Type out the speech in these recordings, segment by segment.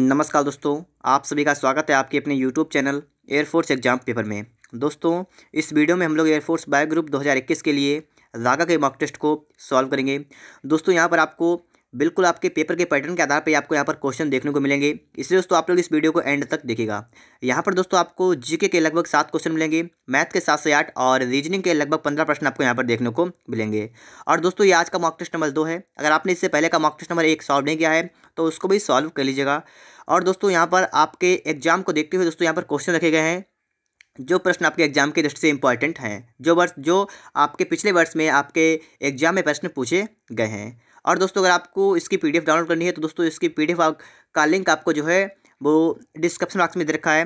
नमस्कार दोस्तों आप सभी का स्वागत है आपके अपने YouTube channel air force exam paper में दोस्तों इस वीडियो में हम लोग एयरफोर्स बायो ग्रुप 2021 के लिए रागा के मॉक टेस्ट को सॉल्व करेंगे दोस्तों यहाँ पर आपको बिल्कुल आपके पेपर के पैटर्न के आधार पर आपको यहाँ पर क्वेश्चन देखने को मिलेंगे इसलिए दोस्तों आप लोग इस वीडियो को एंड तक देखेगा यहाँ पर दोस्तों आपको जीके के लगभग सात क्वेश्चन मिलेंगे मैथ के सात से आठ और रीजनिंग के लगभग पंद्रह प्रश्न आपको यहाँ पर देखने को मिलेंगे और दोस्तों ये आज का मॉक टेस्ट नंबर दो है अगर आपने इससे पहले का मॉक टेस्ट नंबर एक सॉल्व नहीं किया है तो उसको भी सॉल्व कर लीजिएगा और दोस्तों यहाँ पर आपके एग्जाम को देखते हुए दोस्तों यहाँ पर क्वेश्चन रखे गए हैं जो प्रश्न आपके एग्जाम की दृष्टि से इंपॉर्टेंट हैं जो वर्ष जो आपके पिछले वर्ष में आपके एग्जाम में प्रश्न पूछे गए हैं और दोस्तों अगर आपको इसकी पीडीएफ डाउनलोड करनी है तो दोस्तों इसकी पीडीएफ का लिंक आपको जो है वो डिस्क्रिप्शन बॉक्स में दे रखा है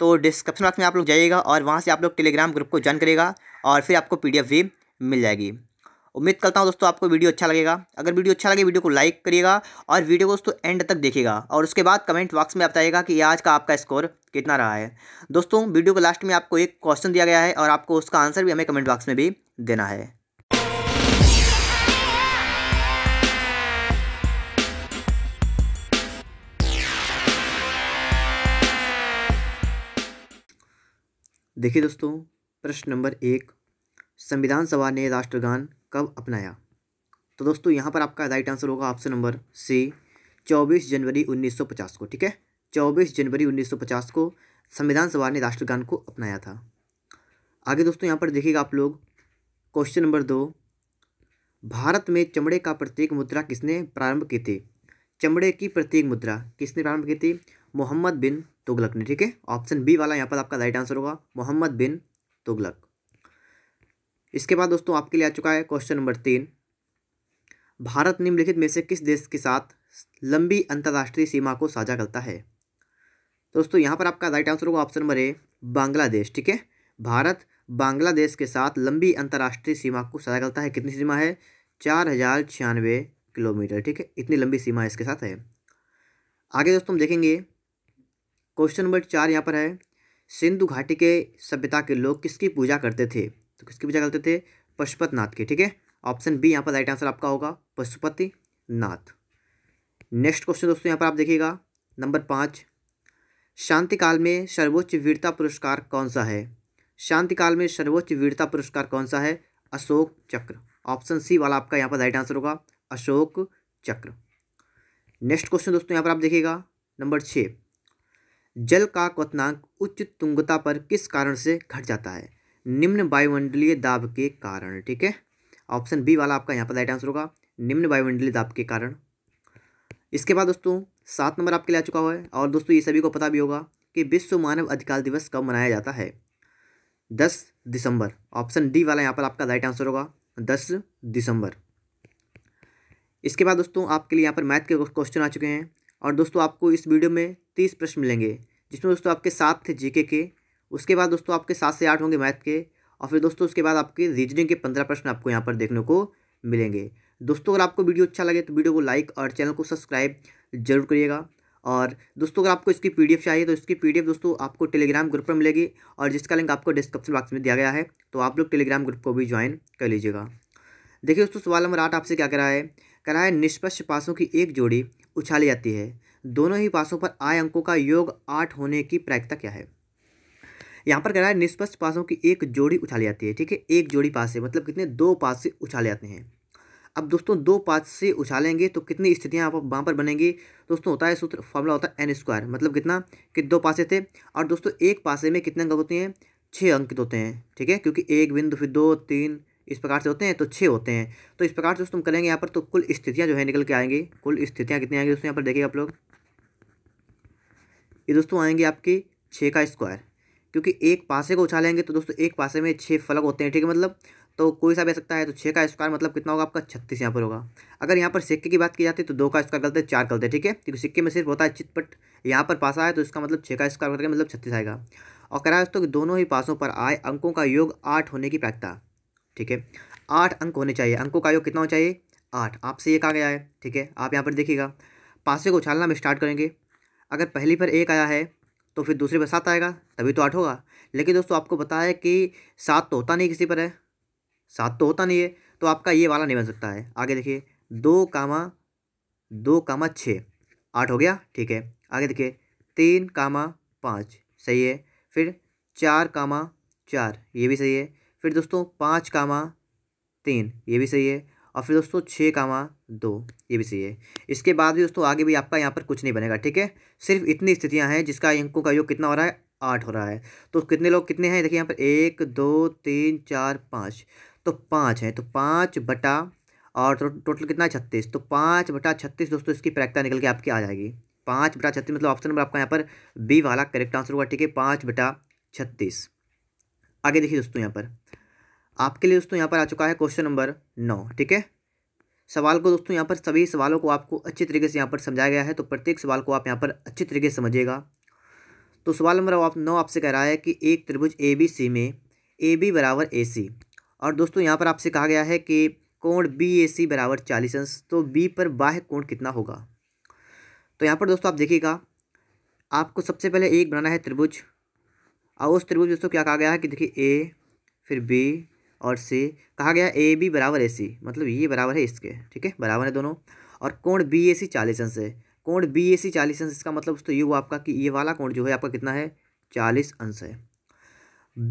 तो डिस्क्रिप्शन बॉक्स में आप लोग जाइएगा और वहाँ से आप लोग टेलीग्राम ग्रुप को ज्वाइन करेगा और फिर आपको पी भी मिल जाएगी उम्मीद करता हूँ दोस्तों आपको वीडियो अच्छा लगेगा अगर वीडियो अच्छा लगे वीडियो को लाइक करिएगा और वीडियो को दोस्तों एंड तक देखिएगा और उसके बाद कमेंट बॉक्स में बताइएगा कि आज का आपका स्कोर कितना रहा है दोस्तों वीडियो को लास्ट में आपको एक क्वेश्चन दिया गया है और आपको उसका आंसर भी हमें कमेंट बॉक्स में भी देना है देखिए दोस्तों प्रश्न नंबर एक संविधान सभा ने राष्ट्रगान कब अपनाया तो दोस्तों यहाँ पर आपका राइट आंसर होगा ऑप्शन नंबर सी चौबीस जनवरी 1950 को ठीक है चौबीस जनवरी 1950 को संविधान सभा ने राष्ट्रगान को अपनाया था आगे दोस्तों यहाँ पर देखिएगा आप लोग क्वेश्चन नंबर दो भारत में चमड़े का प्रत्येक मुद्रा किसने प्रारंभ की थी चमड़े की प्रत्येक मुद्रा किसने प्रारंभ की थी मोहम्मद बिन तुगलक ने ठीक है ऑप्शन बी वाला यहाँ पर आपका राइट आंसर होगा मोहम्मद बिन तुगलक इसके बाद दोस्तों आपके लिए आ चुका है क्वेश्चन नंबर तीन भारत निम्नलिखित में से किस देश के साथ लंबी अंतर्राष्ट्रीय सीमा को साझा करता है दोस्तों यहाँ पर आपका राइट आंसर होगा ऑप्शन नंबर ए बांग्लादेश ठीक है भारत बांग्लादेश के साथ लंबी अंतर्राष्ट्रीय सीमा को साझा करता है कितनी सीमा है चार हज़ार छियानवे किलोमीटर ठीक है इतनी लंबी सीमा इसके साथ है आगे दोस्तों हम देखेंगे क्वेश्चन नंबर चार यहाँ पर है सिंधु घाटी के सभ्यता के लोग किसकी पूजा करते थे तो किसकी पूजा करते थे नाथ की ठीक है ऑप्शन बी यहाँ पर राइट आंसर आपका होगा पशुपति नाथ नेक्स्ट क्वेश्चन दोस्तों यहाँ पर आप देखिएगा नंबर पाँच शांति काल में सर्वोच्च वीरता पुरस्कार कौन सा है शांति काल में सर्वोच्च वीरता पुरस्कार कौन सा है अशोक चक्र ऑप्शन सी वाला आपका यहाँ पर राइट आंसर होगा अशोक चक्र नेक्स्ट क्वेश्चन दोस्तों यहाँ पर आप देखिएगा नंबर छः जल का क्वनांक उच्च तुंगता पर किस कारण से घट जाता है निम्न वायुमंडलीय दाब के कारण ठीक है ऑप्शन बी वाला आपका यहाँ पर राइट आंसर होगा निम्न वायुमंडलीय दाब के कारण इसके बाद दोस्तों सात नंबर आपके लिए आ चुका हुआ है और दोस्तों ये सभी को पता भी होगा कि विश्व मानव अधिकार दिवस कब मनाया जाता है दस दिसंबर ऑप्शन डी वाला यहाँ पर आपका राइट आंसर होगा दस दिसंबर इसके बाद दोस्तों आपके लिए यहाँ पर मैथ के क्वेश्चन आ चुके हैं और दोस्तों आपको इस वीडियो में तीस प्रश्न मिलेंगे जिसमें दोस्तों आपके सात थे जीके के उसके बाद दोस्तों आपके सात से आठ होंगे मैथ के और फिर दोस्तों उसके बाद आपके रीजनिंग के पंद्रह प्रश्न आपको यहाँ पर देखने को मिलेंगे दोस्तों अगर आपको वीडियो अच्छा लगे तो वीडियो को लाइक और चैनल को सब्सक्राइब जरूर करिएगा और दोस्तों अगर आपको इसकी पीडीएफ चाहिए तो इसकी पीडीएफ दोस्तों आपको टेलीग्राम ग्रुप पर मिलेगी और जिसका लिंक आपको डिस्क्रिप्शन बॉक्स में दिया गया है तो आप लोग टेलीग्राम ग्रुप को भी ज्वाइन कर लीजिएगा देखिए दोस्तों सवाल नंबर आठ आपसे क्या करा है करा है निष्पक्ष पासों की एक जोड़ी उछाली जाती है दोनों ही पासों पर आय अंकों का योग आठ होने की प्रायिकता क्या है यहाँ पर कह रहा है निष्पक्ष पासों की एक जोड़ी उछाली जाती है ठीक है एक जोड़ी पास से मतलब कितने दो पास से उछाले जाते हैं अब दोस्तों दो पास से उछालेंगे तो कितनी स्थितियाँ आप वहाँ पर बनेंगी दोस्तों होता है सूत्र फॉर्मूला होता है एन स्क्वायर मतलब कितना कि दो पासे थे और दोस्तों एक पासे में कितने अंक होते हैं छः अंकित होते हैं ठीक है क्योंकि एक बिंदु फिर दो तीन इस प्रकार से होते हैं तो छः होते हैं तो इस प्रकार से दोस्तों हम करेंगे यहाँ पर तो कुल स्थितियाँ जो है निकल के आएंगी कुल स्थितियाँ कितनी आएंगी दोस्तों यहाँ पर देखिए आप लोग ये दोस्तों आएंगे आपके छः का स्क्वायर क्योंकि एक पासे को उछालेंगे तो दोस्तों एक पासे में छः फलक होते हैं ठीक है मतलब तो कोई सा भी सकता है तो छः का स्क्वायर मतलब कितना होगा आपका छत्तीस यहाँ पर होगा अगर यहाँ पर सिक्के की बात की जाती है तो दो का स्क्वायर गलते चार गलते ठीक है क्योंकि सिक्के में सिर्फ होता है चितपट यहाँ पर पासा है तो इसका मतलब छः का स्क्वायर करके मतलब छत्तीस आएगा और करा दोस्तों की दोनों ही पासों पर आए अंकों का योग आठ होने की प्राथमिकता ठीक है आठ अंक होने चाहिए अंकों का योग कितना होना चाहिए आठ आपसे ये कहा गया है ठीक है आप यहाँ पर देखिएगा पासे को उछालना हम स्टार्ट करेंगे अगर पहली पर एक आया है तो फिर दूसरी पर सात आएगा तभी तो आठ होगा लेकिन दोस्तों आपको पता है कि सात तो होता नहीं किसी पर है सात तो होता नहीं है तो आपका ये वाला नहीं बन सकता है आगे देखिए दो कामा दो कामा छः आठ हो गया ठीक है आगे देखिए तीन कामा पाँच सही है फिर चार कामा चार ये भी सही है फिर दोस्तों पाँच कामा तीन ये भी सही है और फिर दोस्तों छः कामा दो ये भी सही है इसके बाद भी दोस्तों आगे भी आपका यहाँ पर कुछ नहीं बनेगा ठीक है सिर्फ इतनी स्थितियाँ हैं जिसका अंकों का योग कितना हो रहा है आठ हो रहा है तो कितने लोग कितने हैं देखिए यहाँ पर एक दो तीन चार पाँच तो पाँच हैं तो पाँच बटा और तो, टोटल कितना है छत्तीस तो पाँच बटा छत्तीस दोस्तों इसकी प्रैक्टा निकल के आपकी आ जाएगी पाँच बटा छत्तीस मतलब ऑप्शन नंबर आपका यहाँ पर बी वाला करेक्ट आंसर होगा ठीक है पाँच बटा छत्तीस आगे देखिए दोस्तों यहाँ पर आपके लिए दोस्तों यहाँ पर आ चुका है क्वेश्चन नंबर नौ ठीक है सवाल को दोस्तों यहाँ पर सभी सवालों को आपको अच्छी तरीके से यहाँ पर समझाया गया है तो प्रत्येक सवाल को आप यहाँ पर अच्छी तरीके से समझिएगा तो सवाल नंबर आप नौ आपसे कह रहा है कि एक त्रिभुज ए बी सी में ए बी बराबर ए सी और दोस्तों यहाँ पर आपसे कहा गया है कि कोण बी ए सी बराबर चालीस अंश तो बी पर बाह्य कोण कितना होगा तो यहाँ पर दोस्तों आप देखिएगा आपको सबसे पहले एक बनाना है त्रिभुज और उस त्रिभुज दोस्तों क्या कहा गया है कि देखिए ए फिर बी और सी कहा गया ए बी बराबर ए सी मतलब ये बराबर है इसके ठीक है बराबर है दोनों और कोण बी ए सी चालीस अंश है कोण बी ए सी चालीस अंश इसका मतलब तो ये हुआ आपका कि ये वाला कोण जो है आपका कितना है चालीस अंश है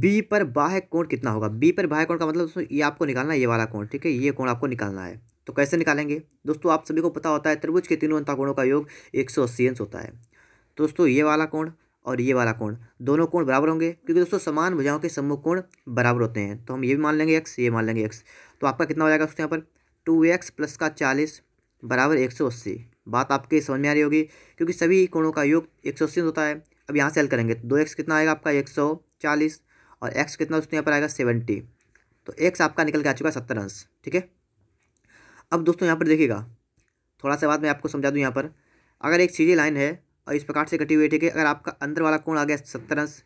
बी पर बाह्य कोण कितना होगा बी पर बाह्य कोण का मतलब दोस्तों ये आपको निकालना है ये वाला कोण ठीक है ये कोण आपको निकालना है तो कैसे निकालेंगे दोस्तों आप सभी को पता होता है त्रिभुज के तीनों अंताकोणों का योग एक सौ होता है दोस्तों ये वाला कोण और ये वाला कोण दोनों कोण बराबर होंगे क्योंकि दोस्तों समान भुजाओं के सम्मुख कोण बराबर होते हैं तो हम ये भी मान लेंगे एक्स ये मान लेंगे एक्स तो आपका कितना हो जाएगा दोस्तों यहाँ पर टू एक्स प्लस का चालीस बराबर एक सौ अस्सी बात आपके समझ में आ रही होगी क्योंकि सभी कोणों का योग एक सौ अस्सी होता है अब यहाँ से हल करेंगे तो दो एक्स कितना आएगा आपका एक सौ चालीस और एक्स कितना दोस्तों यहाँ पर आएगा सेवेंटी तो एक्स आपका निकल के आ चुका है सत्तर अंश ठीक है अब दोस्तों यहाँ पर देखिएगा थोड़ा सा बात मैं आपको समझा दूँ यहाँ पर अगर एक सीधी लाइन है और इस प्रकार से कटी हुई है ठीक है अगर आपका अंदर वाला कोण आ गया सत्तर अंश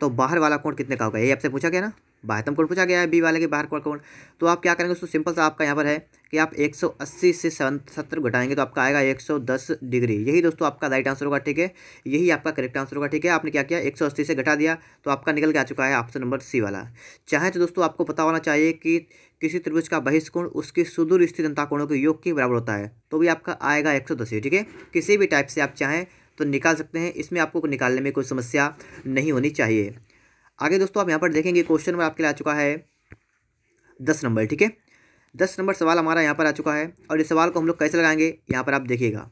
तो बाहर वाला कोण कितने का होगा ये आपसे पूछा गया ना बाहतम कोण पूछा गया है बी वाले के बाहर कोण तो आप क्या करेंगे उसको सिंपल सा आपका यहाँ पर है कि आप 180 से सत्तर घटाएंगे तो आपका आएगा 110 डिग्री यही दोस्तों आपका राइट आंसर होगा ठीक है यही आपका करेक्ट आंसर होगा ठीक है आपने क्या किया 180 से घटा दिया तो आपका निकल के आ चुका है ऑप्शन नंबर सी वाला चाहे तो दोस्तों आपको पता होना चाहिए कि किसी त्रिभुज का बहिष्कोण उसकी सुदूर स्थित अंताकोणों के योग के बराबर होता है तो भी आपका आएगा एक ठीक है किसी भी टाइप से आप चाहें तो निकाल सकते हैं इसमें आपको निकालने में कोई समस्या नहीं होनी चाहिए आगे दोस्तों आप यहाँ पर देखेंगे क्वेश्चन नंबर आपके लिए आ चुका है दस नंबर ठीक है दस नंबर सवाल हमारा यहाँ पर आ चुका है और इस सवाल को हम लोग कैसे लगाएंगे यहाँ पर आप देखिएगा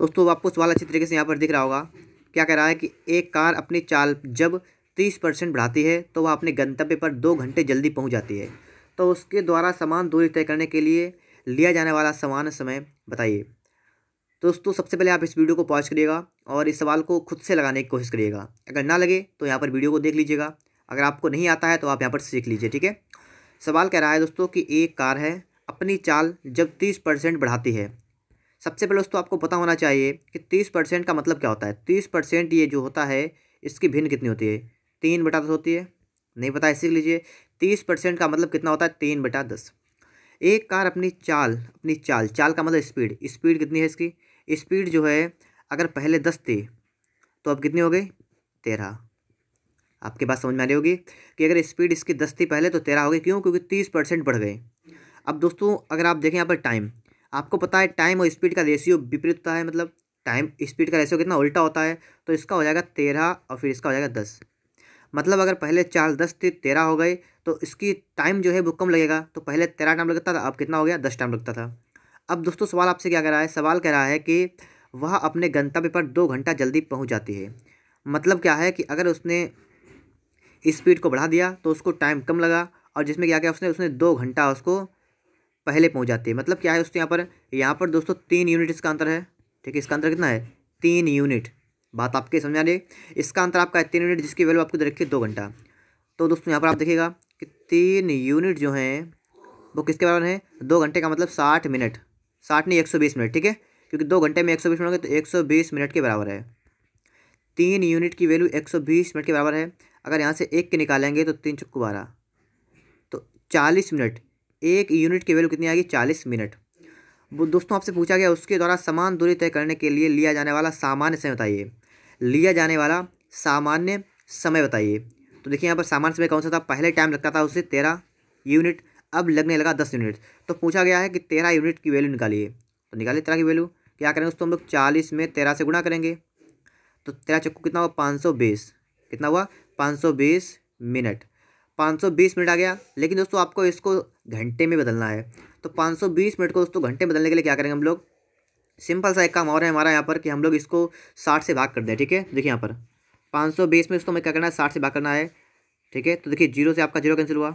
दोस्तों आपको सवाल अच्छी तरीके से यहाँ पर दिख रहा होगा क्या कह रहा है कि एक कार अपनी चाल जब तीस परसेंट बढ़ाती है तो वह अपने गंतव्य पर दो घंटे जल्दी पहुँच जाती है तो उसके द्वारा समान दूरी तय करने के लिए लिया जाने वाला समान समय बताइए तो दोस्तों सबसे पहले आप इस वीडियो को पॉज करिएगा और इस सवाल को खुद से लगाने की कोशिश करिएगा अगर ना लगे तो यहाँ पर वीडियो को देख लीजिएगा अगर आपको नहीं आता है तो आप यहाँ पर सीख लीजिए ठीक है सवाल कह रहा है दोस्तों कि एक कार है अपनी चाल जब तीस परसेंट बढ़ाती है सबसे पहले दोस्तों आपको पता होना चाहिए कि तीस परसेंट का मतलब क्या होता है तीस परसेंट ये जो होता है इसकी भिन्न कितनी होती है तीन बटा दस होती है नहीं पता है सीख लीजिए तीस परसेंट का मतलब कितना होता है तीन बटा दस एक कार अपनी चाल अपनी चाल चाल का मतलब स्पीड स्पीड कितनी है इसकी स्पीड जो है अगर पहले दस थी तो अब कितनी हो गई तेरह आपके पास समझ में आ रही होगी कि अगर स्पीड इसकी दस थी पहले तो तेरह हो गई क्यों क्योंकि तीस परसेंट बढ़ गए अब दोस्तों अगर आप देखें यहाँ पर टाइम आपको पता है टाइम और स्पीड का रेशियो विपरीत होता है मतलब टाइम स्पीड का रेशियो कितना उल्टा होता है तो इसका हो जाएगा तेरह और फिर इसका हो जाएगा दस मतलब अगर पहले चार दस थे तेरह हो गए तो इसकी टाइम जो है वो कम लगेगा तो पहले तेरह टाइम लगता था अब कितना हो गया दस टाइम लगता था अब दोस्तों सवाल आपसे क्या कह रहा है सवाल कह रहा है कि वह अपने गंतव्य पर दो घंटा जल्दी पहुँच जाती है मतलब क्या है कि अगर उसने स्पीड को बढ़ा दिया तो उसको टाइम कम लगा और जिसमें क्या क्या उसने उसने दो घंटा उसको पहले पहुंच जाती है मतलब क्या है उसके यहाँ पर यहाँ पर दोस्तों तीन यूनिट इसका अंतर है ठीक है इसका अंतर कितना है तीन यूनिट बात आपके समझ आ रही है इसका अंतर आपका है तीन यूनिट जिसकी वैल्यू आपको दे रखी है दो घंटा तो दोस्तों यहाँ पर आप देखिएगा कि तीन यूनिट जो हैं वो किसके बराबर है दो घंटे का मतलब साठ मिनट साठ नहीं एक सौ बीस मिनट ठीक है क्योंकि दो घंटे में एक सौ बीस मिनट तो एक सौ बीस मिनट के बराबर है तीन यूनिट की वैल्यू एक सौ बीस मिनट के बराबर है अगर यहाँ से एक के निकालेंगे तो तीन चक्कू बारह तो चालीस मिनट एक यूनिट की वैल्यू कितनी आएगी चालीस मिनट दोस्तों आपसे पूछा गया उसके द्वारा समान दूरी तय करने के लिए लिया जाने वाला सामान्य समय बताइए लिया जाने वाला सामान्य समय बताइए तो देखिए यहाँ पर सामान्य समय कौन सा था पहले टाइम लगता था उससे तेरह यूनिट अब लगने लगा दस यूनिट तो पूछा गया है कि तेरह यूनिट की वैल्यू निकालिए तो निकालिए तेरह की वैल्यू क्या करेंगे उसको हम लोग चालीस में तेरह से गुणा करेंगे तो तेरह चक्कू कितना हुआ पाँच सौ बीस कितना हुआ पाँच सौ बीस मिनट पाँच सौ बीस मिनट आ गया लेकिन दोस्तों आपको इसको घंटे में बदलना है तो पाँच सौ बीस मिनट को दोस्तों घंटे में बदलने के लिए क्या करेंगे हम लोग सिंपल सा एक काम और है हमारा यहाँ पर कि हम लोग इसको साठ से भाग कर दें ठीक है देखिए यहाँ पर पाँच सौ बीस में इसको हमें क्या करना है साठ से भाग करना है ठीक है तो देखिए जीरो से आपका जीरो कैंसिल हुआ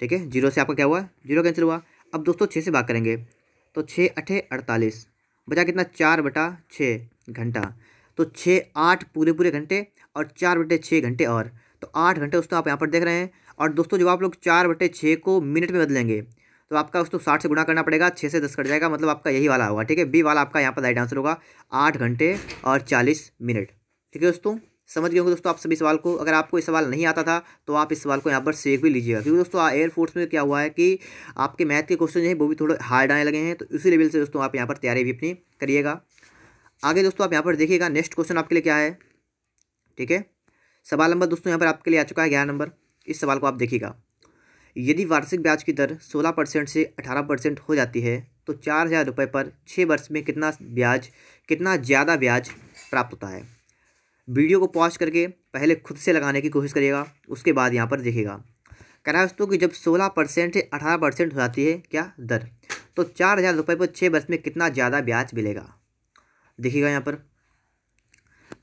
ठीक है जीरो से आपका क्या हुआ जीरो कैंसिल हुआ अब दोस्तों छः से भाग करेंगे तो छः अठे अड़तालीस बचा कितना चार बटा छः घंटा तो छः आठ पूरे पूरे घंटे और चार बटे छः घंटे और तो आठ घंटे दोस्तों आप यहाँ पर देख रहे हैं और दोस्तों जब आप लोग चार बटे छः को मिनट में बदलेंगे तो आपका उसको साठ से गुणा करना पड़ेगा छः से दस कट जाएगा मतलब आपका यही वाला होगा ठीक है बी वाला आपका यहाँ पर राइट आंसर होगा आठ घंटे और चालीस मिनट ठीक है दोस्तों समझ गए होंगे दोस्तों आप सभी सवाल को अगर आपको इस सवाल नहीं आता था तो आप इस सवाल को यहाँ पर सेक भी लीजिएगा क्योंकि दोस्तों एयरफोर्स में क्या हुआ है कि आपके मैथ के क्वेश्चन जो है वो भी थोड़े हार्ड आने लगे हैं तो उसी लेवल से दोस्तों आप यहाँ पर तैयारी भी अपनी करिएगा आगे दोस्तों आप यहाँ पर देखिएगा नेक्स्ट क्वेश्चन आपके लिए क्या है ठीक है सवाल नंबर दोस्तों यहाँ पर आपके लिए आ चुका है ग्यारह नंबर इस सवाल को आप देखिएगा यदि वार्षिक ब्याज की दर 16 परसेंट से 18 परसेंट हो जाती है तो चार हज़ार रुपये पर छः वर्ष में कितना ब्याज कितना ज़्यादा ब्याज प्राप्त होता है वीडियो को पॉज करके पहले खुद से लगाने की कोशिश करिएगा उसके बाद यहाँ पर देखेगा कह रहा है दोस्तों कि जब सोलह परसेंट से अठारह परसेंट हो जाती है क्या दर तो चार हज़ार रुपये पर छः वर्ष में कितना ज़्यादा ब्याज मिलेगा देखिएगा यहाँ पर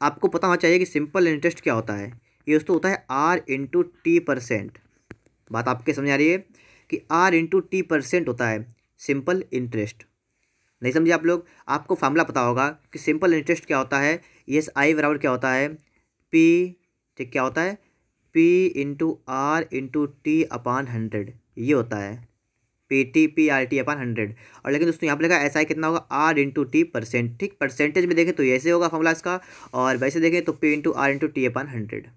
आपको पता होना चाहिए कि सिंपल इंटरेस्ट क्या होता है ये दोस्तों होता है आर इंटू टी परसेंट बात आपके समझ आ रही है कि आर इंटू टी परसेंट होता है सिंपल इंटरेस्ट नहीं समझे आप लोग आपको फार्मूला पता होगा कि सिंपल इंटरेस्ट क्या होता है यस आई बराबर क्या होता है पी ठीक क्या होता है P into R into T upon hundred ये होता है P T P R T upon hundred और लेकिन दोस्तों यहाँ पर लगा एस आई कितना होगा आर इंटू टी परसेंट ठीक परसेंटेज में देखें तो ऐसे होगा फॉर्मूला इसका और वैसे देखें तो P into R into T upon hundred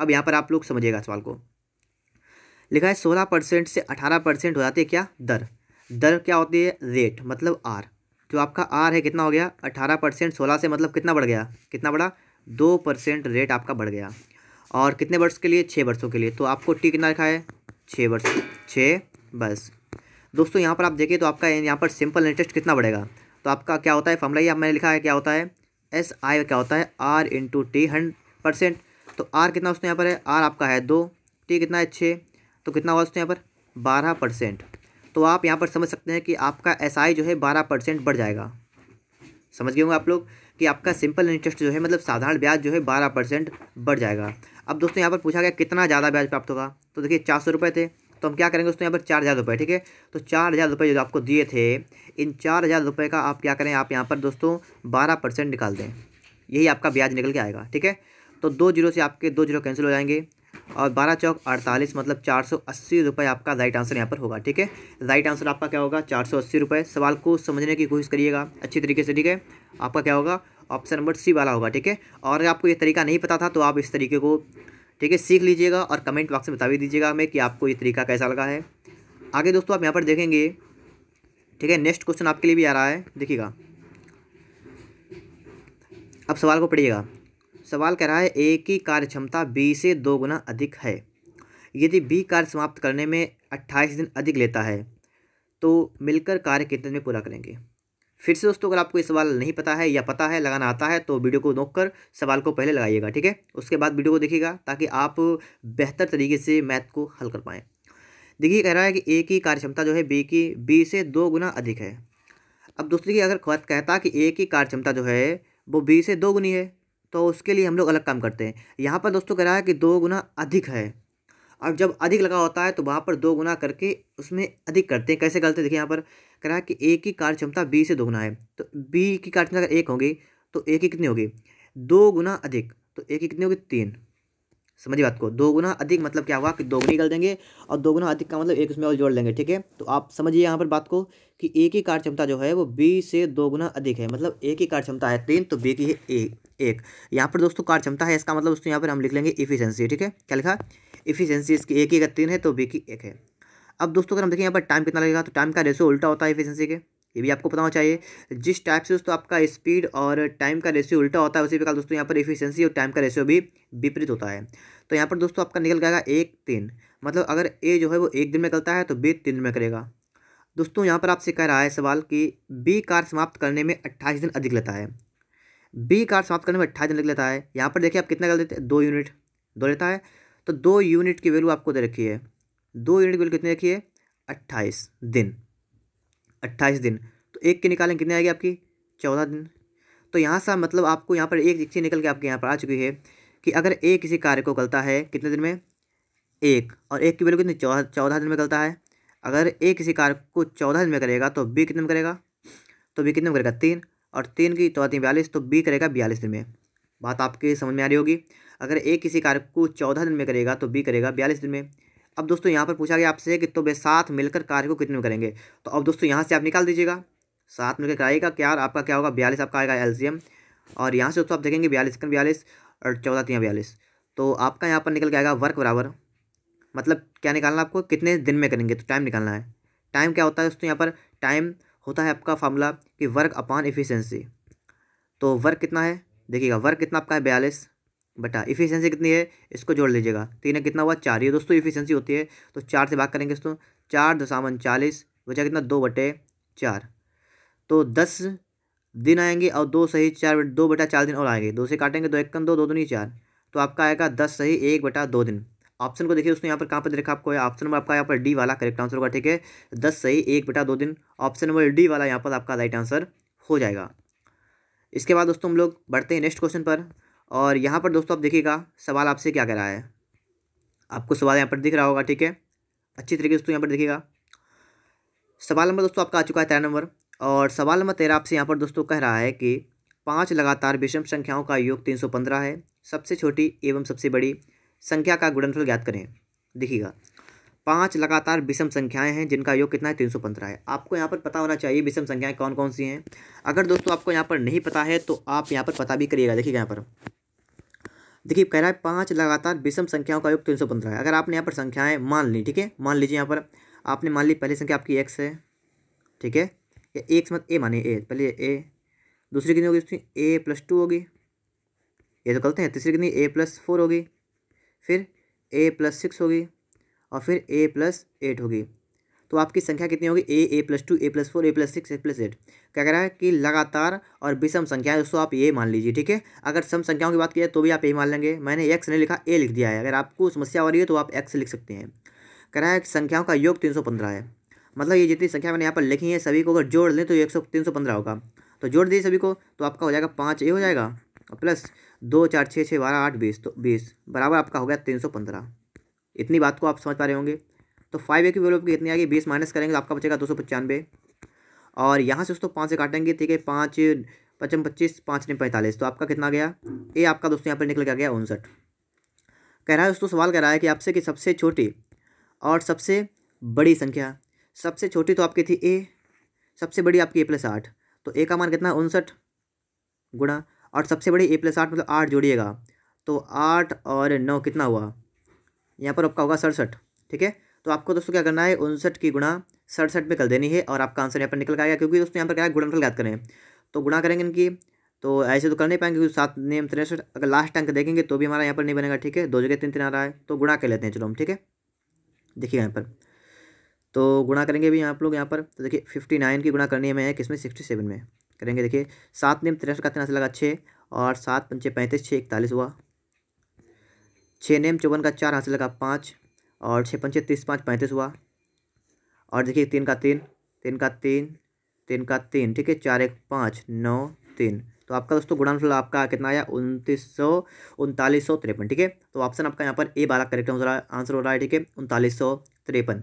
अब यहाँ पर आप लोग समझिएगा सवाल को लिखा है सोलह परसेंट से अठारह परसेंट हो जाती है क्या दर दर क्या होती है रेट मतलब आर जो आपका आर है कितना हो गया अठारह परसेंट सोलह से मतलब कितना बढ़ गया कितना बढ़ा दो परसेंट रेट आपका बढ़ गया और कितने वर्ष के लिए छः वर्षों के लिए तो आपको टी कितना लिखा है छः वर्ष छः बस दोस्तों यहाँ पर आप देखिए तो आपका यहाँ पर सिंपल इंटरेस्ट कितना बढ़ेगा तो आपका क्या होता है फ़मला ही मैंने लिखा है क्या होता है एस आई क्या होता है R into T hundred percent तो आर कितना उसने यहाँ पर है आर आपका है दो टी कितना है छः तो कितना हुआ दोस्तों यहाँ पर बारह परसेंट तो आप यहाँ पर समझ सकते हैं कि आपका एस जो है बारह परसेंट बढ़ जाएगा समझ गए होंगे आप लोग कि आपका सिंपल इंटरेस्ट जो है मतलब साधारण ब्याज जो है बारह परसेंट बढ़ जाएगा अब दोस्तों यहाँ पर पूछा गया कितना ज़्यादा ब्याज प्राप्त होगा तो देखिए चार सौ रुपये थे तो हम क्या करेंगे दोस्तों यहाँ पर चार हज़ार रुपये ठीक है तो चार हज़ार रुपये जो आपको दिए थे इन चार हज़ार रुपये का आप क्या करें आप यहाँ पर दोस्तों बारह परसेंट निकाल दें यही आपका ब्याज निकल के आएगा ठीक है तो दो जीरो से आपके दो जीरो कैंसिल हो जाएंगे और बारह चौक अड़तालीस मतलब चार सौ अस्सी रुपये आपका राइट आंसर यहाँ पर होगा ठीक है राइट आंसर आपका क्या होगा चार सौ अस्सी रुपये सवाल को समझने की कोशिश करिएगा अच्छी तरीके से ठीक है आपका क्या होगा ऑप्शन नंबर सी वाला होगा ठीक है और अगर आपको ये तरीका नहीं पता था तो आप इस तरीके को ठीक है सीख लीजिएगा और कमेंट बॉक्स में बता भी दीजिएगा हमें कि आपको ये तरीका कैसा लगा है आगे दोस्तों आप यहाँ पर देखेंगे ठीक है नेक्स्ट क्वेश्चन आपके लिए भी आ रहा है देखिएगा अब सवाल को पढ़िएगा सवाल कह रहा है ए की कार्य क्षमता बी से दो गुना अधिक है यदि बी कार्य समाप्त करने में अट्ठाईस दिन अधिक लेता है तो मिलकर कार्य कितने में पूरा करेंगे फिर से दोस्तों अगर आपको ये सवाल नहीं पता है या पता है लगाना आता है तो वीडियो को नोक कर सवाल को पहले लगाइएगा ठीक है उसके बाद वीडियो को देखिएगा ताकि आप बेहतर तरीके से मैथ को हल कर पाएँ देखिए कह रहा है कि ए की कार्यक्षमता जो है बी की बी से दो गुना अधिक है अब दोस्तों की अगर कहता कि ए की कार्यक्षमता जो है वो बी से दो गुनी है तो उसके लिए हम लोग अलग काम करते हैं यहाँ पर दोस्तों कह रहा है कि दो गुना अधिक है और जब अधिक लगा होता है तो वहाँ पर दो गुना करके उसमें अधिक करते हैं कैसे करते हैं देखिए यहाँ पर कह रहा है कि ए की कार्य क्षमता बी से दोगुना है तो बी की कार्य क्षमता अगर एक होगी तो ए की कितनी होगी दो गुना अधिक तो ए की कितनी होगी तीन समझिए बात को दो गुना अधिक मतलब क्या हुआ कि दोगुनी कर देंगे और दो गुना अधिक का मतलब एक उसमें और जोड़ लेंगे ठीक है तो आप समझिए यहाँ पर बात को कि ए की कार्य क्षमता जो है वो बी से दो गुना अधिक है मतलब ए की कार्य क्षमता है तीन तो बी की है ए एक यहाँ पर दोस्तों कार्य क्षमता है इसका मतलब दोस्तों यहाँ पर हम लिख लेंगे इफिशियंसी ठीक है क्या लिखा इफिशियंसी इसकी ए की अगर तीन है तो बी की एक है अब दोस्तों अगर हम देखें यहाँ पर टाइम कितना लगेगा तो टाइम का रेसो उल्टा होता है इफिशियंसी के ये भी आपको पता होना चाहिए जिस टाइप से दोस्तों आपका स्पीड और टाइम का रेशियो उल्टा होता है उसी प्रकार दोस्तों यहाँ पर इफिशियंसी और टाइम का रेशियो भी विपरीत होता है तो यहाँ पर दोस्तों आपका निकल जाएगा एक तीन मतलब अगर ए जो है वो एक दिन में करता है तो बी तीन दिन में करेगा दोस्तों यहाँ पर आपसे कह रहा है सवाल कि बी कार समाप्त करने में अट्ठाईस दिन अधिक लेता है बी कार समाप्त करने में अट्ठाईस दिन अधिक लेता है यहाँ पर देखिए आप कितना कर देते हैं दो यूनिट दो लेता है तो दो यूनिट की वैल्यू आपको दे रखी है दो यूनिट की वैल्यू कितनी रखी है अट्ठाईस दिन अट्ठाईस दिन तो एक के निकालें कितने आएगी आपकी चौदह दिन तो यहाँ से मतलब आपको यहाँ पर एक चीज़ निकल के आपके यहाँ पर आ चुकी है कि अगर ए किसी कार्य को गलता है कितने दिन में एक और एक की वैल्यू कितनी चौदह चौदह दिन में गलता है अगर ए किसी कार्य को चौदह दिन में करेगा तो बी कितने में करेगा तो बी कितने में करेगा तीन और तीन की चौदह तो तीन बयालीस तो बी करेगा बयालीस दिन में बात आपके समझ में आ रही होगी अगर ए किसी कार्य को चौदह दिन में करेगा तो बी करेगा बयालीस दिन में अब दोस्तों यहाँ पर पूछा गया आपसे कि तो तुम्हें साथ मिलकर कार्य को कितने में करेंगे तो अब दोस्तों यहाँ से आप निकाल दीजिएगा साथ मिलकर कराइएगा क्या आपका क्या होगा बयालीस आपका आएगा एलसीएम और यहाँ से दोस्तों आप देखेंगे बयालीस कर बयालीस और चौदह तीन बयालीस तो आपका यहाँ पर निकल के आएगा वर्क बराबर मतलब क्या निकालना आपको कितने दिन में करेंगे तो टाइम निकालना है टाइम क्या होता है दोस्तों यहाँ पर टाइम होता है आपका फार्मूला कि वर्क अपॉन एफिशिएंसी तो वर्क कितना है देखिएगा वर्क कितना आपका है बयालीस बटा हाँ, इफिशियंसी कितनी है इसको जोड़ लीजिएगा तीन तो कितना हुआ चार ये दोस्तों इफिशियंसी होती है तो चार से भाग करेंगे दोस्तों चार दशावन चालीस बचा कितना दो बटे चार तो दस दिन आएंगे और दो सही चार दो बटा चार दिन और आएंगे दो से काटेंगे दो तो एक दो दो ही चार तो आपका आएगा दस सही एक बटा दो दिन ऑप्शन को देखिए दोस्तों यहाँ पर कहाँ पर देखा आपको ऑप्शन नंबर आपका यहाँ पर डी वाला करेक्ट आंसर होगा ठीक है दस सही एक बटा दो दिन ऑप्शन नंबर डी वाला यहाँ पर आपका राइट आंसर हो जाएगा इसके बाद दोस्तों हम लोग बढ़ते हैं नेक्स्ट क्वेश्चन पर और यहाँ पर दोस्तों आप देखिएगा सवाल आपसे क्या कह रहा है आपको सवाल यहाँ पर दिख रहा होगा ठीक है अच्छी तरीके से दोस्तों यहाँ पर देखिएगा सवाल नंबर दोस्तों आपका आ चुका है तेरह नंबर और सवाल नंबर तेरह आपसे यहाँ पर दोस्तों कह रहा है कि पाँच लगातार विषम संख्याओं का योग तीन सौ पंद्रह है सबसे छोटी एवं सबसे बड़ी संख्या का गुणनफल ज्ञात करें देखिएगा पांच लगातार विषम संख्याएं हैं जिनका योग कितना है तीन सौ पंद्रह है आपको यहाँ पर पता होना चाहिए विषम संख्याएं कौन कौन सी हैं अगर दोस्तों आपको यहाँ पर नहीं पता है तो आप यहाँ पर पता भी करिएगा देखिएगा यहाँ पर देखिए कह रहा है पाँच लगातार विषम संख्याओं का योग तीन सौ पंद्रह है अगर आपने यहाँ पर संख्याएं मान ली ठीक है मान लीजिए यहाँ पर आपने मान ली पहली संख्या आपकी एक्स है ठीक है या एक मत ए माने ए पहले ए दूसरी कितनी होगी उसकी ए प्लस टू होगी ये तो गलत है तीसरी कितनी ए प्लस फोर होगी फिर ए प्लस सिक्स होगी और फिर ए प्लस एट होगी तो आपकी संख्या कितनी होगी A A plus two A plus four A plus six A plus eight क्या कह रहा है कि लगातार और विषम संख्या है उसको आप ये मान लीजिए ठीक है अगर सम संख्याओं की बात की जाए तो भी आप ए मान लेंगे मैंने एक्स नहीं लिखा ए लिख दिया है अगर आपको समस्या आ रही है तो आप एक्स लिख सकते हैं कह रहा है कि संख्याओं का योग तीन सौ पंद्रह है मतलब ये जितनी संख्या मैंने यहाँ पर लिखी है सभी को अगर जोड़ लें तो एक सौ तीन सौ पंद्रह होगा तो जोड़ दिए सभी को तो आपका हो जाएगा पाँच ए हो जाएगा और प्लस दो चार छः छः बारह आठ बीस तो बीस बराबर आपका हो गया तीन सौ पंद्रह इतनी बात को आप समझ पा रहे होंगे तो फाइव ए की वैल्यू आपकी कितनी आएगी बीस माइनस करेंगे तो आपका बचेगा दो सौ पचानवे और यहाँ से दोस्तों पाँच से काटेंगे ठीक है पाँच पचम पच्चीस पाँच ने पैंतालीस तो आपका कितना गया ए आपका दोस्तों यहाँ पर निकल के गया उनसठ कह रहा है दोस्तों सवाल कह रहा है कि आपसे कि सबसे छोटी और सबसे बड़ी संख्या सबसे छोटी तो आपकी थी ए सबसे बड़ी आपकी ए प्लस आठ तो ए का मान कितना है उनसठ गुणा और सबसे बड़ी ए प्लस आठ मतलब आठ जोड़िएगा तो आठ और नौ कितना हुआ यहाँ पर आपका होगा सड़सठ ठीक है तो आपको दोस्तों क्या करना है उनसठ की गुणा सड़सठ में कर देनी है और आपका आंसर यहाँ पर निकल आएगा क्योंकि दोस्तों यहाँ पर क्या है गुणनफल याद करें तो गुणा करेंगे इनकी तो ऐसे तो कर नहीं पाएंगे क्योंकि सात नेम तिरसठ अगर लास्ट अंक देखेंगे तो भी हमारा यहाँ पर नहीं बनेगा ठीक है दो जगह तीन तीन आ रहा है तो गुणा कर लेते हैं चलो हम ठीक है देखिए यहाँ पर तो गुणा करेंगे भी आप लोग यहाँ पर तो देखिए फिफ्टी नाइन की गुणा करनी है किसमें सिक्सटी सेवन में करेंगे देखिए सात नेम तिरसठ का तीन लगा छः और सात पंचे पैंतीस छः इकतालीस हुआ छः नेम चौवन का चार हासिल लगा पाँच और छः पंचे तीस पाँच पैंतीस हुआ और देखिए तीन का तीन तीन का तीन तीन का तीन ठीक है चार एक पाँच नौ तीन तो आपका दोस्तों गुणांफल आपका कितना आया उनतीस सौ उनतालीस सौ तिरपन ठीक है तो ऑप्शन आपका यहाँ पर ए बारह करेक्ट आंसर हो रहा है ठीक है उनतालीस सौ तिरपन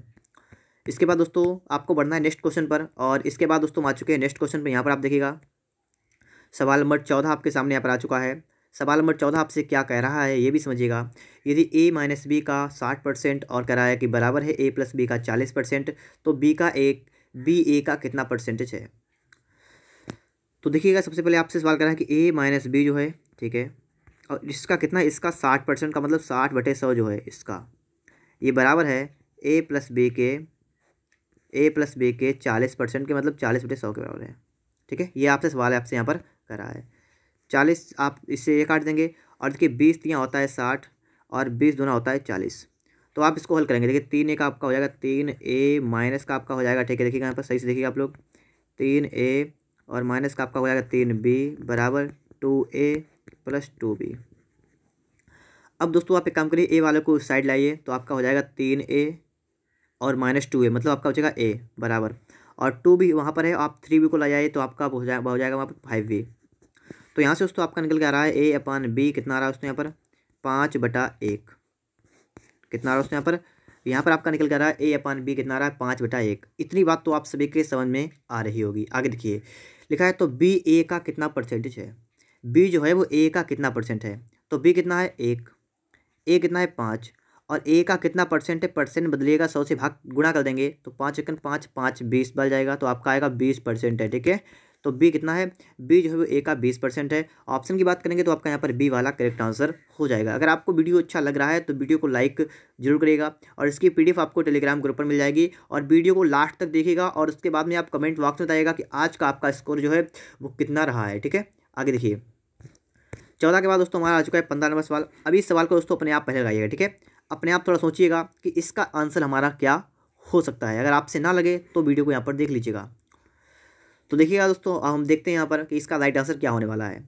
इसके बाद दोस्तों आपको बढ़ना है नेक्स्ट क्वेश्चन पर और इसके बाद दोस्तों आ चुके हैं नेक्स्ट क्वेश्चन पर यहाँ पर आप देखिएगा सवाल नंबर चौदह आपके सामने यहाँ पर आ चुका है सवाल नंबर चौदह आपसे क्या कह रहा है ये भी समझिएगा यदि ए माइनस बी का साठ परसेंट और कह रहा है कि बराबर है ए प्लस बी का चालीस परसेंट तो बी का एक बी ए का कितना परसेंटेज है तो देखिएगा सबसे पहले आपसे सवाल कर रहा है कि ए माइनस बी जो है ठीक है और इसका कितना इसका साठ परसेंट का मतलब साठ बटे सौ जो है इसका ये बराबर है ए प्लस बी के ए प्लस बी के चालीस परसेंट के मतलब चालीस बटे सौ के बराबर है ठीक है ये आपसे सवाल है आपसे यहाँ पर करा है चालीस आप इससे ये काट देंगे और देखिए बीस तीन तो होता है साठ और बीस दोनों होता है चालीस तो आप इसको हल करेंगे देखिए तीन ए का आपका हो जाएगा तीन ए माइनस का आपका हो जाएगा ठीक है देखिएगा यहाँ पर सही से देखिएगा आप लोग तीन ए और माइनस का आपका हो जाएगा तीन बी बराबर two A plus two B अब दोस्तों आप एक काम करिए ए वाले को उस साइड लाइए तो आपका हो जाएगा तीन ए और माइनस टू ए मतलब आपका हो जाएगा ए बराबर और टू बी वहाँ पर है आप थ्री बी को ला जाइए तो आपका हो जाएगा वहाँ पर फाइव बी तो यहाँ से दोस्तों आपका निकल के आ रहा है ए अपान बी कितना आ रहा है दोस्तों यहाँ पर पाँच बटा एक कितना आ रहा है दोस्तों यहाँ पर यहाँ पर आपका निकल के आ रहा है ए अपान बी कितना आ रहा है पाँच बटा एक इतनी बात तो आप सभी के समझ में आ रही होगी आगे देखिए लिखा है तो बी ए का कितना परसेंटेज है बी जो है वो ए का कितना परसेंट है तो बी कितना है एक ए कितना है पाँच और ए का कितना परसेंट है परसेंट बदलिएगा सौ से भाग गुणा कर देंगे तो पाँच एक पाँच पाँच बीस बदल जाएगा तो आपका आएगा बीस परसेंट है ठीक है तो बी कितना है बी जो है वो ए का बीस परसेंट है ऑप्शन की बात करेंगे तो आपका यहाँ पर बी वाला करेक्ट आंसर हो जाएगा अगर आपको वीडियो अच्छा लग रहा है तो वीडियो को लाइक जरूर करेगा और इसकी पी आपको टेलीग्राम ग्रुप पर मिल जाएगी और वीडियो को लास्ट तक देखिएगा और उसके बाद में आप कमेंट बॉक्स में बताइएगा कि आज का आपका स्कोर जो है वो कितना रहा है ठीक है आगे देखिए चौदह के बाद दोस्तों हमारा आ चुका है पंद्रह नंबर सवाल अभी इस सवाल को दोस्तों अपने आप पहले लगाइएगा ठीक है अपने आप थोड़ा सोचिएगा कि इसका आंसर हमारा क्या हो सकता है अगर आपसे ना लगे तो वीडियो को यहाँ पर देख लीजिएगा तो देखिएगा दोस्तों हम देखते हैं यहाँ पर कि इसका राइट आंसर क्या होने वाला है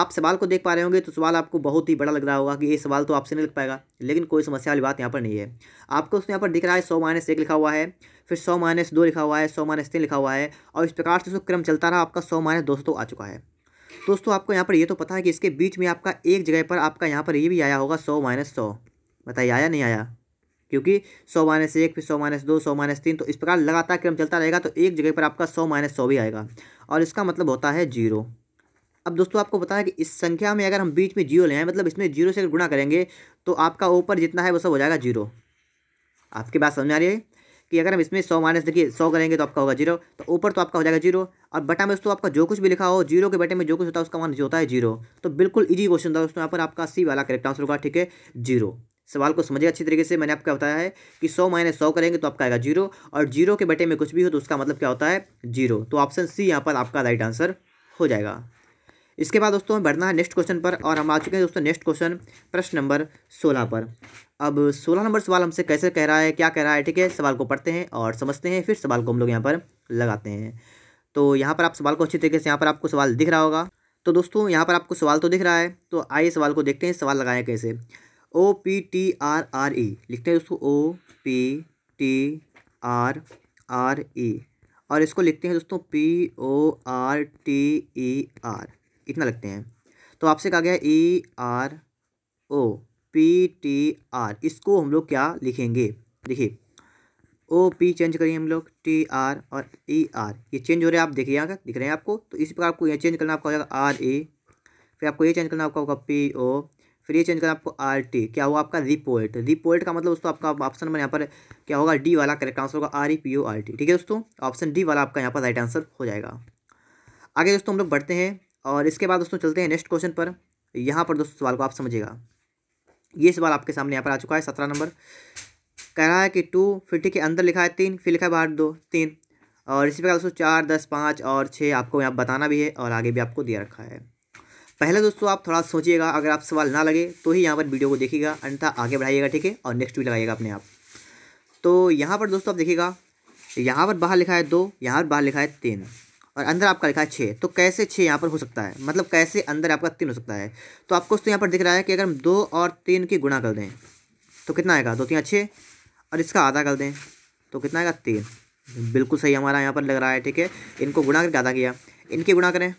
आप सवाल को देख पा रहे होंगे तो सवाल आपको बहुत ही बड़ा लग रहा होगा कि ये सवाल तो आपसे नहीं लग पाएगा लेकिन कोई समस्या वाली बात यहाँ पर नहीं है आपको उसमें यहाँ पर दिख रहा है सौ माइनस एक लिखा हुआ है फिर सौ माइनस दो लिखा हुआ है सौ माइनस तीन लिखा हुआ है और इस प्रकार से क्रम चलता रहा आपका सौ माइनस दो सौ तो आ चुका है दोस्तों आपको यहाँ पर ये तो पता है कि इसके बीच में आपका एक जगह पर आपका यहाँ पर ये भी आया होगा सौ माइनस सौ बताइए आया नहीं आया क्योंकि सौ माइनस एक फिर सौ माइनस दो सौ माइनस तीन तो इस प्रकार लगातार क्रम चलता रहेगा तो एक जगह पर आपका सौ माइनस सौ भी आएगा और इसका मतलब होता है जीरो अब दोस्तों आपको बताया कि इस संख्या में अगर हम बीच में जीरो ले आए मतलब इसमें जीरो से गुणा करेंगे तो आपका ऊपर जितना है वो सब हो जाएगा जीरो आपकी बात समझ आ रही है कि अगर हम इसमें सौ माइनस देखिए सौ करेंगे तो आपका होगा जीरो तो ऊपर तो आपका हो जाएगा जीरो और बटा में दोस्तों आपका जो कुछ भी लिखा हो जीरो के बटे में जो कुछ होता है उसका मान जो होता है जीरो तो बिल्कुल इजी क्वेश्चन था दोस्तों यहाँ पर आपका सी वाला करेक्ट आंसर होगा ठीक है जीरो सवाल को समझिए अच्छी तरीके से मैंने आपको बताया है कि सौ माइनस सौ करेंगे तो आपका आएगा जीरो और जीरो के बटे में कुछ भी हो तो उसका मतलब क्या होता है जीरो तो ऑप्शन सी यहाँ पर आपका राइट आंसर हो जाएगा इसके बाद दोस्तों बढ़ना है नेक्स्ट क्वेश्चन पर और हम आ चुके हैं दोस्तों नेक्स्ट क्वेश्चन प्रश्न नंबर सोलह पर अब सोलह नंबर सवाल हमसे कैसे कह रहा है क्या कह रहा है ठीक है सवाल को पढ़ते हैं और समझते हैं फिर सवाल को हम लोग यहाँ पर लगाते हैं तो यहाँ पर आप सवाल को अच्छी तरीके से यहाँ पर आपको सवाल दिख रहा होगा तो दोस्तों यहाँ पर आपको सवाल तो दिख रहा है तो आइए सवाल को देखते हैं सवाल लगाएं कैसे O P T R R E लिखते हैं दोस्तों O P T R R E और इसको लिखते हैं दोस्तों P O R T E R इतना लिखते हैं तो आपसे कहा गया E R O P T R इसको हम लोग क्या लिखेंगे देखिए ओ पी चेंज करिए हम लोग टी आर और ई आर ये चेंज हो रहे हैं आप देखिए यहाँ दिख रहे हैं आपको तो इस प्रकार आपको ये चेंज करना आपका हो जाएगा आर ए फिर आपको ये चेंज करना आपका होगा पी ओ फिर ये चेंज करना आपको आर टी क्या होगा आपका रिपोर्ट रिपोर्ट का मतलब दोस्तों आपका ऑप्शन नंबर यहाँ पर क्या होगा डी वाला करेक्ट आंसर होगा R E P O R T ठीक है दोस्तों ऑप्शन डी वाला आपका यहाँ पर राइट आंसर हो जाएगा आगे दोस्तों हम लोग बढ़ते हैं और इसके बाद दोस्तों चलते हैं नेक्स्ट क्वेश्चन पर यहाँ पर दोस्तों सवाल को आप समझिएगा ये सवाल आपके सामने यहाँ पर आ चुका है सत्रह नंबर कह रहा है कि टू फिफ्टी के अंदर लिखा है तीन फिर लिखा है बाहर दो तीन और इसी प्रकार दोस्तों चार दस पाँच और छः आपको यहाँ बताना भी है और आगे भी आपको दिया रखा है पहले दोस्तों आप थोड़ा सोचिएगा अगर आप सवाल ना लगे तो ही यहाँ पर वीडियो को देखिएगा अन्यथा आगे बढ़ाइएगा ठीक है और नेक्स्ट भी लगाइएगा अपने आप तो यहाँ पर दोस्तों आप देखिएगा यहाँ पर बाहर लिखा है दो यहाँ पर बाहर लिखा है तीन और अंदर आपका लिखा है छः तो कैसे छः यहाँ पर हो सकता है मतलब कैसे अंदर आपका तीन हो सकता है तो आपको तो यहाँ पर दिख रहा है कि अगर हम दो और तीन की गुणा कर दें तो कितना आएगा दो तीन छः और इसका आधा कर दें तो कितना आएगा तीन बिल्कुल सही हमारा यहाँ पर लग रहा है ठीक है इनको गुणा करके आधा किया इनके गुणा करें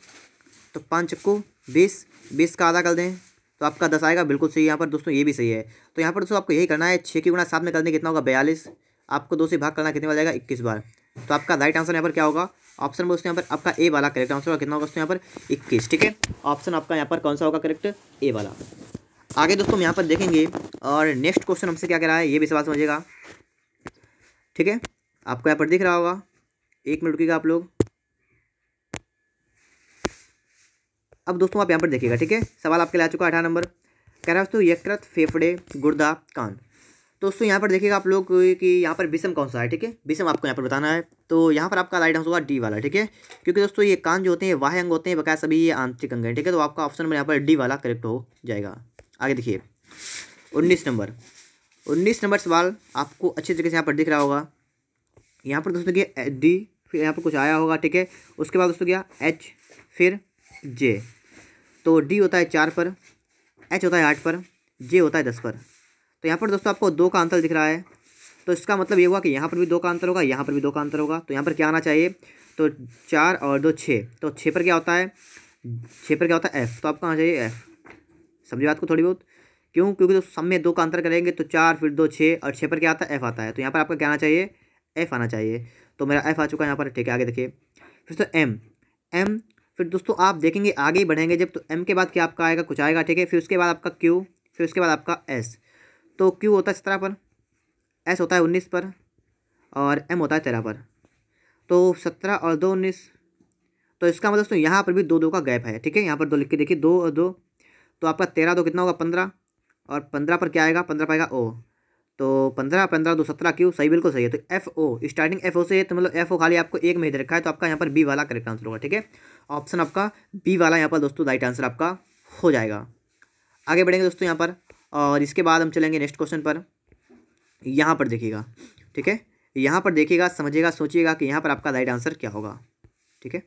तो पाँच छक्को बीस बीस का आधा कर दें तो आपका दस आएगा बिल्कुल सही यहाँ पर दोस्तों ये भी सही है तो यहाँ पर दोस्तों आपको यही करना है छः की गुणा सात में कर दें कितना होगा बयालीस आपको दो से भाग करना कितने वाला जाएगा इक्कीस बार तो आपका राइट आंसर यहाँ पर क्या होगा ऑप्शन बोलते दोस्तों यहाँ पर आपका ए वाला करेक्ट आंसर होगा कितना होगा दोस्तों यहाँ पर इक्कीस ठीक है ऑप्शन आपका यहाँ पर कौन सा होगा करेक्ट ए वाला आगे दोस्तों हम यहाँ पर देखेंगे और नेक्स्ट क्वेश्चन हमसे क्या रहा है ये भी सवाल समझिएगा ठीक है आपको यहाँ पर दिख रहा होगा एक मिनट रुकेगा आप लोग अब दोस्तों आप यहाँ पर देखिएगा ठीक है सवाल आपके लिए आ चुका है अठारह नंबर कह रहा है दोस्तों यकृत फेफड़े गुर्दा कान तो दोस्तों यहाँ पर देखिएगा आप लोग कि यहाँ पर विषम कौन सा है ठीक है विषम आपको यहाँ पर बताना है तो यहाँ पर आपका राइट आंसर होगा डी वाला ठीक है क्योंकि दोस्तों ये कान जो होते हैं वाह अंग होते हैं बकाया सभी ये आंतरिक अंग हैं ठीक है तो आपका ऑप्शन नंबर यहाँ पर डी वाला करेक्ट हो जाएगा आगे देखिए उन्नीस नंबर उन्नीस नंबर सवाल आपको अच्छी तरीके से यहाँ पर दिख रहा होगा यहाँ पर दोस्तों देखिए डी फिर यहाँ पर कुछ आया होगा ठीक है उसके बाद दोस्तों क्या एच फिर जे तो डी होता है चार पर एच होता है आठ पर जे होता है दस पर तो यहाँ पर दोस्तों आपको दो का अंतर दिख रहा है तो इसका मतलब ये हुआ कि यहाँ पर भी दो का अंतर होगा यहाँ पर भी दो का अंतर होगा तो यहाँ पर क्या आना चाहिए तो चार और दो छः तो छः पर क्या होता है छः पर क्या होता है एफ़ तो आपको आना चाहिए एफ़ समझी बात को थोड़ी बहुत क्यों क्योंकि जो तो सब में दो का अंतर करेंगे तो चार फिर दो छः और छः पर क्या आता है एफ़ आता है तो यहाँ पर आपका क्या आना चाहिए एफ़ आना चाहिए तो मेरा एफ़ आ चुका है यहाँ पर ठीक है आगे देखिए फिर तो एम एम फिर दोस्तों आप देखेंगे आगे ही बढ़ेंगे जब तो एम के बाद क्या आपका आएगा कुछ आएगा ठीक है फिर उसके बाद आपका क्यू फिर उसके बाद आपका एस तो क्यू होता है सत्रह पर एस होता है उन्नीस पर और एम होता है तेरह पर तो सत्रह और दो उन्नीस तो इसका मतलब दोस्तों यहाँ पर भी दो दो का गैप है ठीक है यहाँ पर दो लिख के देखिए दो और दो तो आपका तेरह दो कितना होगा पंद्रह और पंद्रह पर क्या आएगा पंद्रह पर आएगा ओ तो पंद्रह पंद्रह दो सत्रह क्यू सही बिल्कुल सही है तो F O starting F O से तो मतलब एफ ओ खाली आपको एक में दे रखा है तो आपका यहाँ पर बी वाला करेक्ट आंसर होगा ठीक है ऑप्शन आपका बी वाला यहाँ पर दोस्तों राइट आंसर आपका हो जाएगा आगे बढ़ेंगे दोस्तों यहाँ पर और इसके बाद हम चलेंगे नेक्स्ट क्वेश्चन पर यहाँ पर देखिएगा ठीक है यहाँ पर देखिएगा समझिएगा सोचिएगा कि यहाँ पर आपका राइट आंसर क्या होगा ठीक है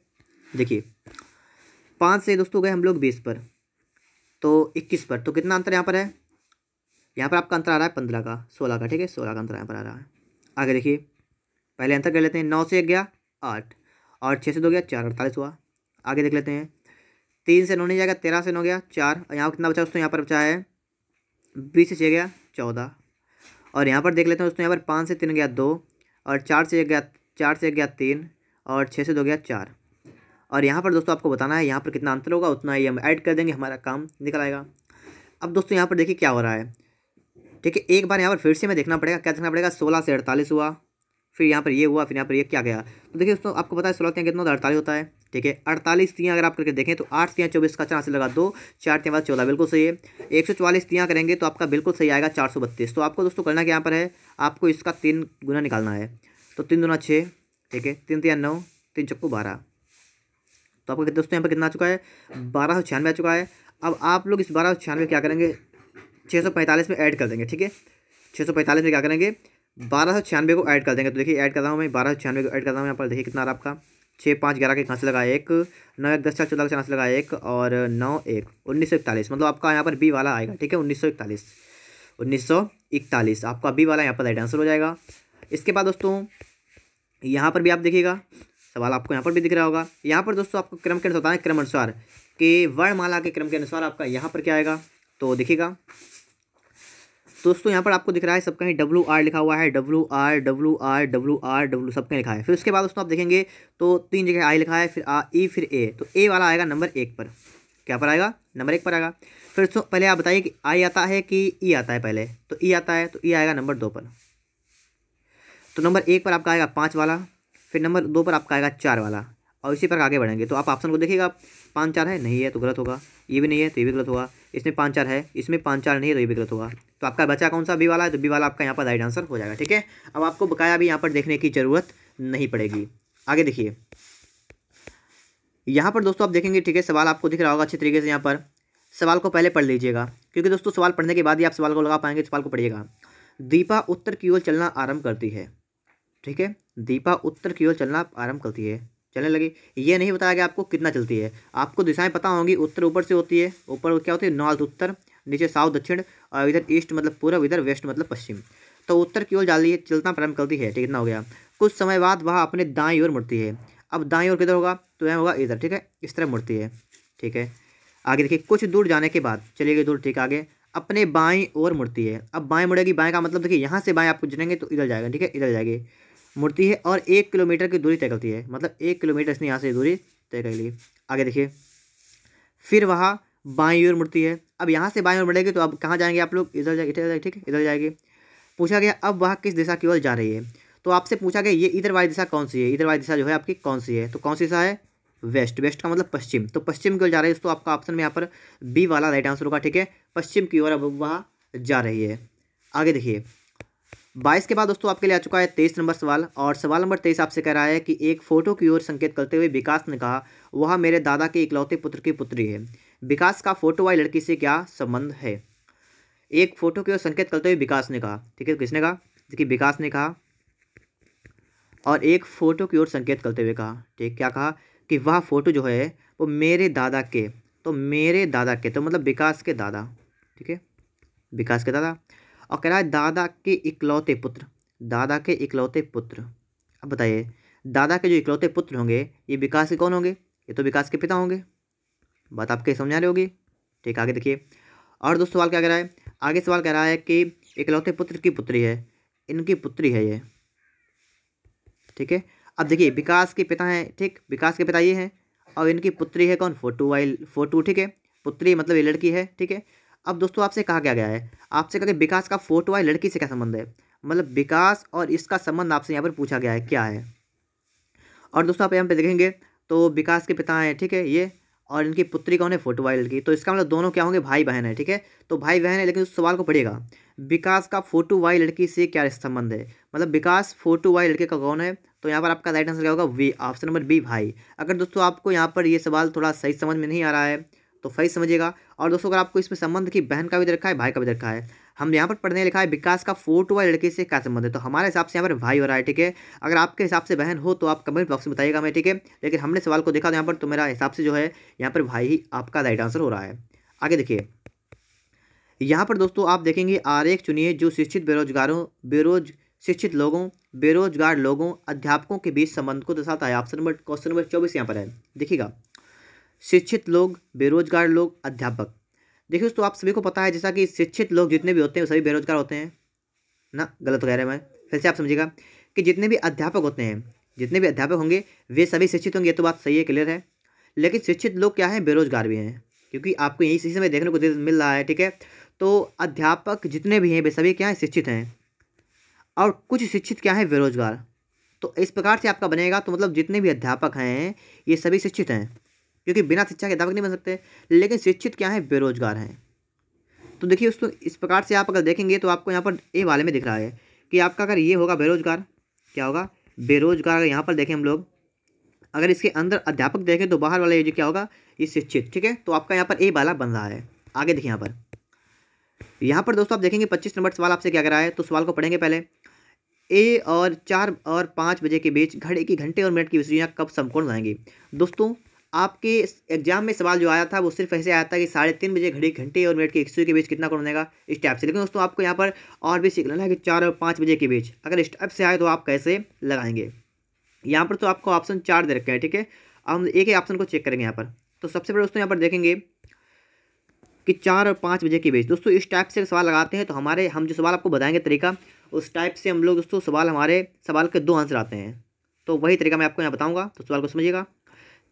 देखिए पाँच से दोस्तों गए हम लोग बीस पर तो इक्कीस पर तो कितना आंसर यहाँ पर है यहाँ पर आपका अंतर आ रहा है पंद्रह का सोलह का ठीक है सोलह का अंतर यहाँ पर आ रहा है आगे देखिए पहले अंतर कर लेते हैं नौ से एक गया आठ और छः से दो गया चार अड़तालीस हुआ आगे देख लेते हैं तीन से नौ नहीं जाएगा तेरह से नौ गया चार और यहाँ कितना बचा दोस्तों यहाँ पर बचा है बीस से छः गया चौदह और यहाँ पर देख लेते हैं दोस्तों यहाँ पर पाँच से तीन गया दो और चार से एक गया चार से एक गया तीन और छः से दो गया चार और यहाँ पर दोस्तों आपको बताना है यहाँ पर कितना अंतर होगा उतना ही हम ऐड कर देंगे हमारा काम निकल आएगा अब दोस्तों यहाँ पर देखिए क्या हो रहा है ठीक है एक बार यहाँ पर फिर से मैं देखना पड़ेगा क्या देखना पड़ेगा सोलह से अड़तालीस हुआ फिर यहाँ पर ये हुआ फिर यहाँ पर ये क्या गया तो देखिए दोस्तों आपको पता है सोलह तीन कितना अड़तालीस होता है ठीक है अड़तालीस तियाँ अगर आप करके देखें तो आठ तीन चौबीस का चांस लगा दो चार तियाँ बाद चौदह बिल्कुल सही है एक सौ चालीस तियाँ करेंगे तो आपका बिल्कुल सही आएगा चार सौ बत्तीस तो आपको दोस्तों करना क्या यहाँ पर है आपको इसका तीन गुना निकालना है तो तीन गुना छः ठीक है तीन तीन नौ तीन चक्को बारह तो आपका दोस्तों यहाँ पर कितना आ चुका है बारह सौ छियानवे आ चुका है अब आप लोग इस बारह सौ छियानवे क्या करेंगे छः सौ पैंतालीस में ऐड कर देंगे ठीक है छः सौ पैंतालीस में क्या करेंगे बारह सौ छियानवे को ऐड कर देंगे तो देखिए ऐड कर रहा हूँ मैं बारह सौ छियानवे को ऐड कर रहा हूँ यहाँ पर देखिए कितना रहा आपका छः पाँच ग्यारह के कहाँ से लगाया एक नौ एक दस चार चौदह का चांस लगाया एक और नौ एक उन्नीस सौ इकतालीस मतलब आपका यहाँ पर बी वाला आएगा ठीक है उन्नीस सौ इकतालीस उन्नीस सौ इकतालीस आपका बी वाला यहाँ पर राइट आंसर हो जाएगा इसके बाद दोस्तों यहाँ पर भी आप देखिएगा सवाल आपको यहाँ पर भी दिख रहा होगा यहाँ पर दोस्तों आपको क्रम के अनुसार बताएं क्रम अनुसार कि वर्णमाला के क्रम के अनुसार आपका यहाँ पर क्या आएगा तो देखिएगा दोस्तों यहाँ पर आपको दिख रहा है सब कहीं डब्लू आर लिखा हुआ है W R W R W R W सब कहीं लिखा है फिर उसके बाद दोस्तों आप देखेंगे तो तीन जगह आई लिखा है फिर आ ई e, फिर ए तो ए वाला आएगा नंबर एक पर क्या पर आएगा नंबर एक पर आएगा फिर दोस्तों पहले आप बताइए कि आई आता है कि ई e आता है पहले तो ई e आता है तो ई आएगा नंबर दो पर तो नंबर एक पर आपका आएगा पाँच वाला फिर नंबर दो पर आपका आएगा चार वाला और इसी पर आगे बढ़ेंगे तो आप ऑप्शन को देखिएगा पाँच चार है नहीं है तो गलत होगा ये भी नहीं है तो ये भी गलत होगा इसमें पाँच चार है इसमें पाँच चार नहीं है तो ये भी गलत होगा तो आपका बचा कौन सा बी वाला है तो बी वाला आपका यहाँ पर राइट आंसर हो जाएगा ठीक है अब आपको बकाया भी यहाँ पर देखने की ज़रूरत नहीं पड़ेगी आगे देखिए यहाँ पर दोस्तों आप देखेंगे ठीक है सवाल आपको दिख रहा होगा अच्छे तरीके से यहाँ पर सवाल को पहले पढ़ लीजिएगा क्योंकि दोस्तों सवाल पढ़ने के बाद ही आप सवाल को लगा पाएंगे तो सवाल को पढ़िएगा दीपा उत्तर की ओर चलना आरंभ करती है ठीक है दीपा उत्तर की ओर चलना आरंभ करती है चलने लगी ये नहीं बताया गया आपको कितना चलती है आपको दिशाएं पता होंगी उत्तर ऊपर से होती है ऊपर क्या होती है नॉर्थ उत्तर नीचे साउथ दक्षिण और इधर ईस्ट मतलब पूर्व इधर वेस्ट मतलब पश्चिम तो उत्तर की ओर जाली चलता प्रारंभ करती है ठीक इतना हो गया कुछ समय बाद वह अपने दाएँ ओर मुड़ती है अब दाएँ ओर किधर होगा तो यह होगा इधर ठीक है इस तरह मुड़ती है ठीक है आगे देखिए कुछ दूर जाने के बाद चलिए गई दूर ठीक आगे अपने बाई ओर मुड़ती है अब बाएँ मुड़ेगी बाएँ का मतलब देखिए यहाँ से बाएँ आपको जुड़ेंगे तो इधर जाएगा ठीक है इधर जाएगी मुड़ती है और एक किलोमीटर की दूरी तय करती है मतलब एक किलोमीटर इसने यहाँ से दूरी तय कर ली आगे देखिए फिर वहाँ बाई ओर मुड़ती है अब यहाँ से बाई ओर मुड़ेगी तो अब कहाँ जाएंगे आप लोग इधर जाएगी इधर जाएगी ठीक है इधर जाएगी पूछा गया अब वह किस दिशा की ओर जा रही है तो आपसे पूछा गया ये इधर वाली दिशा कौन सी है इधर वाली दिशा जो है आपकी कौन सी है तो कौन सी दिशा है वेस्ट वेस्ट का मतलब पश्चिम तो पश्चिम की ओर जा रही है तो आपका ऑप्शन में यहाँ पर बी वाला राइट आंसर होगा ठीक है पश्चिम की ओर अब वहाँ जा रही है आगे देखिए बाईस के बाद दोस्तों आपके लिए आ चुका है तेईस नंबर सवाल और सवाल नंबर तेईस आपसे कह रहा है कि एक फोटो की ओर संकेत करते हुए विकास ने कहा वह मेरे दादा के इकलौते पुत्र की पुत्री है विकास का फोटो वाली लड़की से क्या संबंध है एक फोटो की ओर संकेत करते हुए विकास ने कहा ठीक है किसने कहा देखिए विकास ने कहा और एक फ़ोटो की ओर संकेत करते हुए कहा ठीक क्या कहा कि वह फ़ोटो जो है वो मेरे दादा के तो मेरे दादा के तो मतलब विकास के दादा ठीक है विकास के दादा और कह रहा है दादा के इकलौते पुत्र दादा के इकलौते पुत्र अब बताइए दादा के जो इकलौते पुत्र होंगे ये विकास के कौन होंगे ये तो विकास के पिता होंगे बात आपके समझ आ होगी ठीक आगे देखिए और दोस्तों सवाल क्या कह रहा है आगे सवाल कह रहा है कि इकलौते पुत्र की पुत्री है इनकी पुत्री है ये ठीक है अब देखिए विकास के पिता हैं ठीक विकास के पिता ये हैं और इनकी पुत्री है कौन फोटू वाइल फोटू ठीक है पुत्री मतलब ये लड़की है ठीक है अब दोस्तों आपसे कहा क्या गया है आपसे कहा कि विकास का फोटो है लड़की से क्या संबंध है मतलब विकास और इसका संबंध आपसे यहाँ पर पूछा गया है क्या है और दोस्तों आप यहाँ पे देखेंगे तो विकास के पिता हैं ठीक है ये और इनकी पुत्री कौन है फोटो वाई लड़की तो इसका मतलब दोनों क्या होंगे भाई बहन है ठीक है तो भाई बहन है लेकिन उस सवाल को पढ़ेगा विकास का फोटो वाई लड़की से क्या संबंध है मतलब विकास फोटो वाई लड़के का कौन है तो यहाँ पर आपका राइट आंसर क्या होगा वी ऑप्शन नंबर बी भाई अगर दोस्तों आपको यहाँ पर ये सवाल थोड़ा सही समझ में नहीं आ रहा है तो सही समझिएगा और दोस्तों अगर आपको इसमें संबंध की बहन का भी दे रखा है भाई का भी दे रखा है हम यहाँ पर पढ़ने लिखा है विकास का फोटो वाले लड़के से क्या संबंध है तो हमारे हिसाब से यहाँ पर भाई हो रहा है ठीक है अगर आपके हिसाब से बहन हो तो आप कमेंट बॉक्स में बताइएगा मैं ठीक है लेकिन हमने सवाल को देखा तो यहाँ पर तो मेरा हिसाब से जो है यहाँ पर भाई ही आपका राइट आंसर हो रहा है आगे देखिए यहाँ पर दोस्तों आप देखेंगे आर एक चुनिए जो शिक्षित बेरोजगारों बेरोज शिक्षित लोगों बेरोजगार लोगों अध्यापकों के बीच संबंध को दर्शाता है ऑप्शन नंबर क्वेश्चन नंबर चौबीस यहाँ पर है देखिएगा शिक्षित लोग बेरोजगार लोग अध्यापक देखिए दोस्तों आप सभी को पता है जैसा कि शिक्षित लोग जितने भी होते हैं सभी बेरोजगार होते हैं ना गलत कह रहे मैं फिर से आप समझिएगा कि जितने भी अध्यापक होते हैं जितने भी अध्यापक होंगे वे सभी शिक्षित होंगे ये तो बात सही है क्लियर है लेकिन शिक्षित लोग क्या हैं बेरोजगार भी हैं क्योंकि आपको यही इसी समय देखने को मिल रहा है ठीक है तो अध्यापक जितने भी हैं वे सभी क्या हैं शिक्षित हैं और कुछ शिक्षित क्या हैं बेरोजगार तो इस प्रकार से आपका बनेगा तो मतलब जितने भी अध्यापक हैं ये सभी शिक्षित हैं क्योंकि बिना शिक्षा के अध्यापक नहीं बन सकते लेकिन शिक्षित क्या है बेरोजगार हैं तो देखिए दोस्तों इस प्रकार से आप अगर देखेंगे तो आपको यहाँ पर ए वाले में दिख रहा है कि आपका अगर ये होगा बेरोजगार क्या होगा बेरोजगार अगर यहाँ पर देखें हम लोग अगर इसके अंदर अध्यापक देखें तो बाहर वाला ये जो क्या होगा ये शिक्षित ठीक है तो आपका यहाँ पर ए वाला बन रहा है आगे देखिए यहाँ पर यहाँ पर दोस्तों आप देखेंगे पच्चीस नंबर सवाल आपसे क्या करा है तो सवाल को पढ़ेंगे पहले ए और चार और पाँच बजे के बीच घड़े की घंटे और मिनट की विश्रियाँ कब समकोण रहेंगी जाएंगी दोस्तों आपके एग्जाम में सवाल जो आया था वो सिर्फ ऐसे आया था कि साढ़े तीन बजे घड़ी घंटे और मिनट के एक के बीच कितना कौन बनेगा इस टाइप से लेकिन दोस्तों आपको यहाँ पर और भी सीखना है कि चार और पाँच बजे के बीच अगर इस टाइप से आए तो आप कैसे लगाएंगे यहाँ पर तो आपको ऑप्शन चार दे रखे हैं ठीक है अब हम एक ही ऑप्शन को चेक करेंगे यहाँ पर तो सबसे पहले दोस्तों यहाँ पर देखेंगे कि चार और पाँच बजे के बीच दोस्तों इस टाइप से सवाल लगाते हैं तो हमारे हम जो सवाल आपको बताएंगे तरीका उस टाइप से हम लोग दोस्तों सवाल हमारे सवाल के दो आंसर आते हैं तो वही तरीका मैं आपको यहाँ बताऊँगा तो सवाल को समझिएगा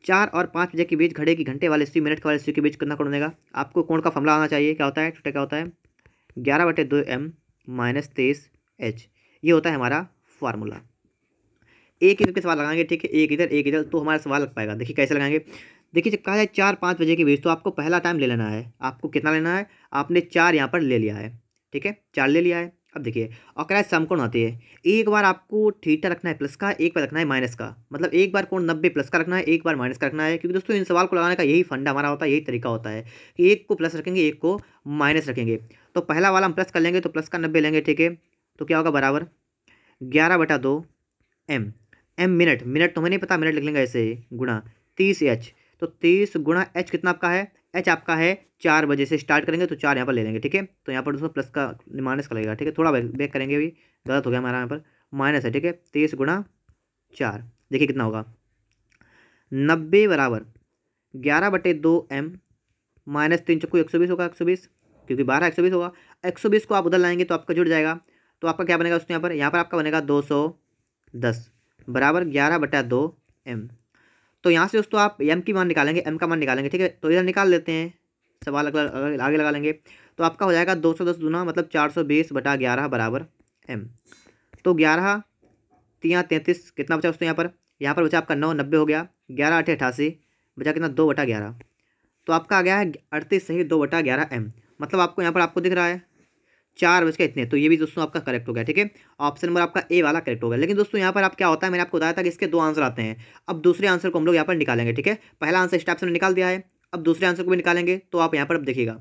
चार और पाँच बजे के बीच घड़े की घंटे वाले सी मिनट के वाले सी के बीच कितना कोण बनेगा आपको कोण का फमला आना चाहिए क्या होता है छोटा क्या होता है ग्यारह बटे दो एम माइनस तेईस एच ये होता है हमारा फार्मूला एक इधर के सवाल लगाएंगे ठीक है एक इधर एक इधर तो हमारा सवाल लग पाएगा देखिए कैसे लगाएंगे देखिए जब कहा जाए चार पाँच बजे के बीच तो आपको पहला टाइम ले लेना है आपको कितना लेना है आपने चार यहाँ पर ले लिया है ठीक है चार ले लिया है अब देखिए सम समकोण होती है एक बार आपको थीटा रखना है प्लस का एक बार रखना है माइनस का मतलब एक बार कोण नब्बे प्लस का रखना है एक बार माइनस का रखना है क्योंकि दोस्तों इन सवाल को लगाने का यही फंडा हमारा होता है यही तरीका होता है कि एक को प्लस रखेंगे एक को माइनस रखेंगे तो पहला वाला हम प्लस कर लेंगे तो प्लस का नब्बे लेंगे ठीक है तो क्या होगा बराबर ग्यारह बटा दो एम एम मिनट मिनट तो हमें नहीं पता मिनट लिख लेंगे ऐसे ही गुणा तीस एच तो तीस गुणा एच कितना आपका है एच आपका है चार बजे से स्टार्ट करेंगे तो चार यहाँ पर ले लेंगे ठीक है तो यहाँ पर दोस्तों प्लस का माइनस का लगेगा ठीक है थोड़ा बैक करेंगे अभी गलत हो गया हमारा यहाँ पर माइनस है ठीक है तेईस गुणा चार देखिए कितना होगा नब्बे बराबर ग्यारह बटे दो एम माइनस तीन चक्कू एक सौ बीस होगा एक सौ बीस क्योंकि बारह एक सौ बीस होगा एक सौ बीस को आप उधर लाएंगे तो आपका जुड़ जाएगा तो आपका क्या बनेगा उसके यहाँ पर यहाँ पर आपका बनेगा दो सौ दस बराबर ग्यारह बटा दो एम तो यहाँ से दोस्तों आप एम की मान निकालेंगे एम का मान निकालेंगे ठीक है तो इधर निकाल लेते हैं सवाल अगला आगे लगा लेंगे तो आपका हो जाएगा दो सौ दस मतलब चार सौ बीस बटा ग्यारह बराबर एम तो ग्यारह तिया तैंतीस कितना बचा दोस्तों यहाँ पर यहाँ पर बचा आपका नौ नब्बे हो गया ग्यारह अठे अठासी बचा कितना दो बटा ग्यारह तो आपका आ गया है अड़तीस सही दो बटा ग्यारह एम मतलब आपको यहाँ पर आपको दिख रहा है चार बज के इतने तो ये भी दोस्तों आपका करेक्ट हो गया ठीक है ऑप्शन नंबर आपका ए वाला करेक्ट हो गया लेकिन दोस्तों यहाँ पर आप क्या होता है मैंने आपको बताया था कि इसके दो आंसर आते हैं अब दूसरे आंसर को हम लोग यहाँ पर निकालेंगे ठीक है पहला आंसर स्टाफ ने निकाल दिया है अब दूसरे आंसर को भी निकालेंगे तो आप यहाँ पर अब देखिएगा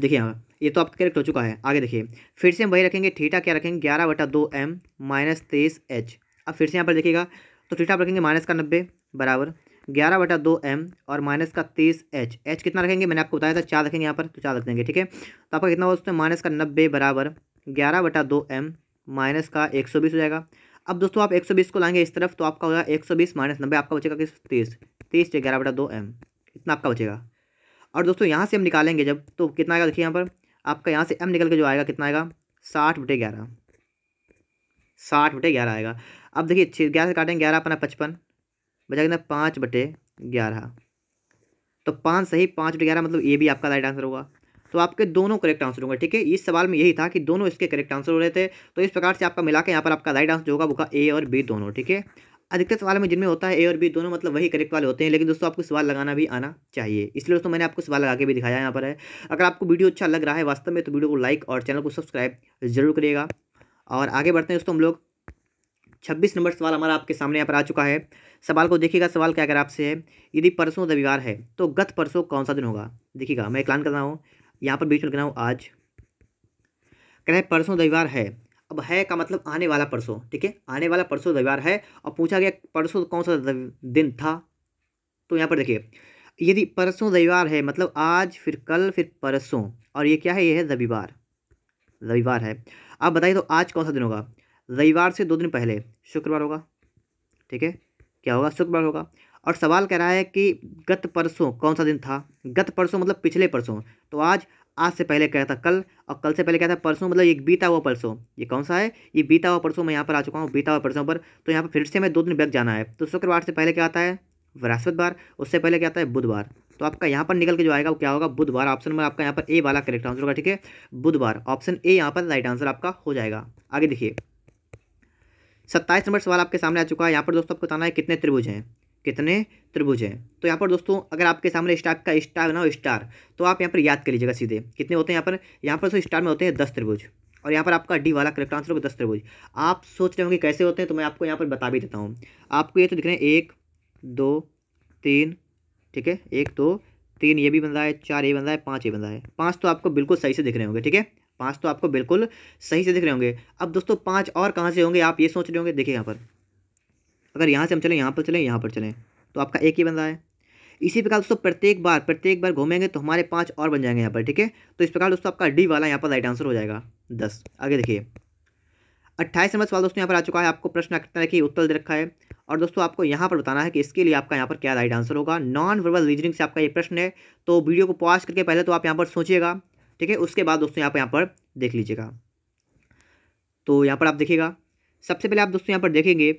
देखिए यहाँ ये तो आपका करेक्ट हो चुका है आगे देखिए फिर से हम वही रखेंगे ठीठा क्या रखेंगे ग्यारह बटा दो एम माइनस तेईस एच अब फिर से यहाँ पर देखिएगा तो ठीठा आप रखेंगे माइनस का नब्बे बराबर ग्यारह बटा दो एम और माइनस का तीस एच एच कितना रखेंगे मैंने आपको बताया था चार रखेंगे यहाँ पर तो चार रख देंगे ठीक है तो आपका कितना होगा दोस्तों माइनस का नब्बे बराबर ग्यारह बटा दो एम माइनस का एक सौ बीस हो जाएगा अब दोस्तों आप एक सौ बीस को लाएंगे इस तरफ तो आपका होगा एक सौ बीस माइनस नब्बे आपका बचेगा किस तीस तीस या ग्यारह बटा दो एम इतना आपका बचेगा और दोस्तों यहाँ से हम निकालेंगे जब तो कितना आएगा देखिए यहाँ पर आपका यहाँ से एम निकल के जो आएगा कितना आएगा साठ बटे ग्यारह साठ बटे ग्यारह आएगा अब देखिए ग्यारह से काटेंगे ग्यारह अपना पचपन बचा कितना पाँच बटे ग्यारह तो पाँच सही पाँच बटे ग्यारह मतलब ये भी आपका राइट आंसर होगा तो आपके दोनों करेक्ट आंसर होंगे ठीक है इस सवाल में यही था कि दोनों इसके करेक्ट आंसर हो रहे थे तो इस प्रकार से आपका मिला के यहाँ पर आपका राइट आंसर जो होगा बुका ए और बी दोनों ठीक है अधिकतर सवाल में जिनमें होता है ए और बी दोनों मतलब वही करेक्ट वाले होते हैं लेकिन दोस्तों आपको सवाल लगाना भी आना चाहिए इसलिए दोस्तों मैंने आपको सवाल लगा के भी दिखाया यहाँ पर है अगर आपको वीडियो अच्छा लग रहा है वास्तव में तो वीडियो को लाइक और चैनल को सब्सक्राइब जरूर करिएगा और आगे बढ़ते हैं दोस्तों हम लोग छब्बीस नंबर सवाल हमारा आपके सामने यहाँ पर आ चुका है सवाल को देखिएगा सवाल क्या अगर आपसे है यदि परसों रविवार है तो गत परसों कौन सा दिन होगा देखिएगा मैं ऐलान कर रहा हूँ यहाँ पर बीच में लिख रहा हूँ आज कह रहे परसों रविवार है अब है का मतलब आने वाला परसों ठीक है आने वाला परसों रविवार है और पूछा गया परसों कौन सा दिन था तो यहाँ पर देखिए यदि परसों रविवार है मतलब आज फिर कल फिर परसों और ये क्या है ये है रविवार रविवार है आप बताइए तो आज कौन सा दिन होगा रविवार से दो दिन पहले शुक्रवार होगा ठीक है क्या होगा शुक्रवार होगा और सवाल कह रहा है कि गत परसों कौन सा दिन था गत परसों मतलब पिछले परसों तो आज आज से पहले कह था कल और कल से पहले क्या था परसों मतलब एक बीता हुआ परसों ये कौन सा है ये बीता हुआ परसों मैं यहाँ पर आ चुका हूँ बीता हुआ परसों पर तो यहाँ पर फिर से मैं दो दिन बैग जाना है तो शुक्रवार से पहले क्या आता है बृहस्पतिवार उससे पहले क्या आता है बुधवार तो आपका यहाँ पर निकल के जो आएगा वो क्या होगा बुधवार ऑप्शन नंबर आपका यहाँ पर ए वाला करेक्ट आंसर होगा ठीक है बुधवार ऑप्शन ए यहाँ पर राइट आंसर आपका हो जाएगा आगे देखिए सत्ताईस नंबर सवाल आपके सामने आ चुका है यहाँ पर दोस्तों आपको बताना है कितने त्रिभुज हैं कितने त्रिभुज हैं तो यहाँ पर दोस्तों अगर आपके सामने स्टार का स्टार ना हो स्टार तो आप यहाँ पर याद कर लीजिएगा सीधे कितने होते हैं यहाँ पर यहाँ पर दोस्तों स्टार में होते हैं दस त्रिभुज और यहाँ पर आपका डी वाला करेक्ट आंसर होगा दस त्रिभुज आप सोच रहे होंगे कैसे होते हैं तो मैं आपको यहाँ पर बता भी देता हूँ आपको ये तो दिख रहे हैं एक दो तीन ठीक है एक दो तीन ये भी बन रहा है चार ये बन रहा है पाँच ये बन रहा है पाँच तो आपको बिल्कुल सही से दिख रहे होंगे ठीक है पाँच तो आपको बिल्कुल सही से दिख रहे होंगे अब दोस्तों पाँच और कहाँ से होंगे आप ये सोच रहे होंगे देखिए यहाँ पर अगर यहाँ से हम चलें यहाँ पर चलें यहाँ पर चलें तो आपका एक ही बन रहा है इसी प्रकार दोस्तों प्रत्येक बार प्रत्येक बार घूमेंगे तो हमारे पाँच और बन जाएंगे यहाँ पर ठीक है तो इस प्रकार दोस्तों आपका डी वाला यहाँ पर राइट आंसर हो जाएगा दस आगे देखिए अट्ठाईस नंबर सवाल दोस्तों यहाँ पर आ चुका है आपको प्रश्न कितना रखिए उत्तर दे रखा है और दोस्तों आपको यहाँ पर बताना है कि इसके लिए आपका यहाँ पर क्या राइट आंसर होगा नॉन वर्बल रीजनिंग से आपका ये प्रश्न है तो वीडियो को पॉज करके पहले तो आप यहाँ पर सोचिएगा ठीक है उसके बाद दोस्तों यहाँ पर यहाँ पर देख लीजिएगा तो यहाँ पर आप देखिएगा सबसे पहले आप दोस्तों यहाँ पर देखेंगे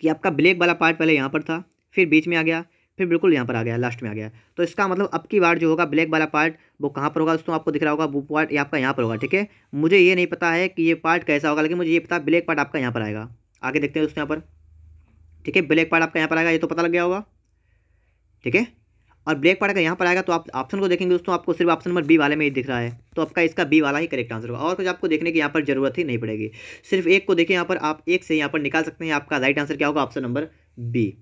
कि आपका ब्लैक वाला पार्ट पहले यहाँ पर था फिर बीच में आ गया फिर बिल्कुल यहाँ पर आ गया लास्ट में आ गया तो इसका मतलब अब की बार जो होगा ब्लैक वाला पार्ट वो कहाँ पर होगा दोस्तों आपको दिख रहा होगा वो पार्ट ये आपका यहाँ पर होगा ठीक है मुझे ये नहीं पता है कि ये पार्ट कैसा होगा लेकिन मुझे ये पता है ब्लैक पार्ट आपका यहाँ पर आएगा आगे देखते हैं दोस्तों यहाँ पर ठीक है ब्लैक पार्ट आपका यहाँ पर आएगा ये तो पता लग गया होगा ठीक है और ब्लैक पार्ट अगर यहाँ पर आएगा तो आप ऑप्शन को देखेंगे दोस्तों आपको सिर्फ ऑप्शन नंबर बी वाले में ही दिख रहा है तो आपका इसका बी वाला ही करेक्ट आंसर होगा और कुछ आपको देखने की यहाँ पर जरूरत ही नहीं पड़ेगी सिर्फ एक को देखें यहाँ पर आप एक से यहाँ पर निकाल सकते हैं आपका राइट आंसर क्या होगा ऑप्शन नंबर बी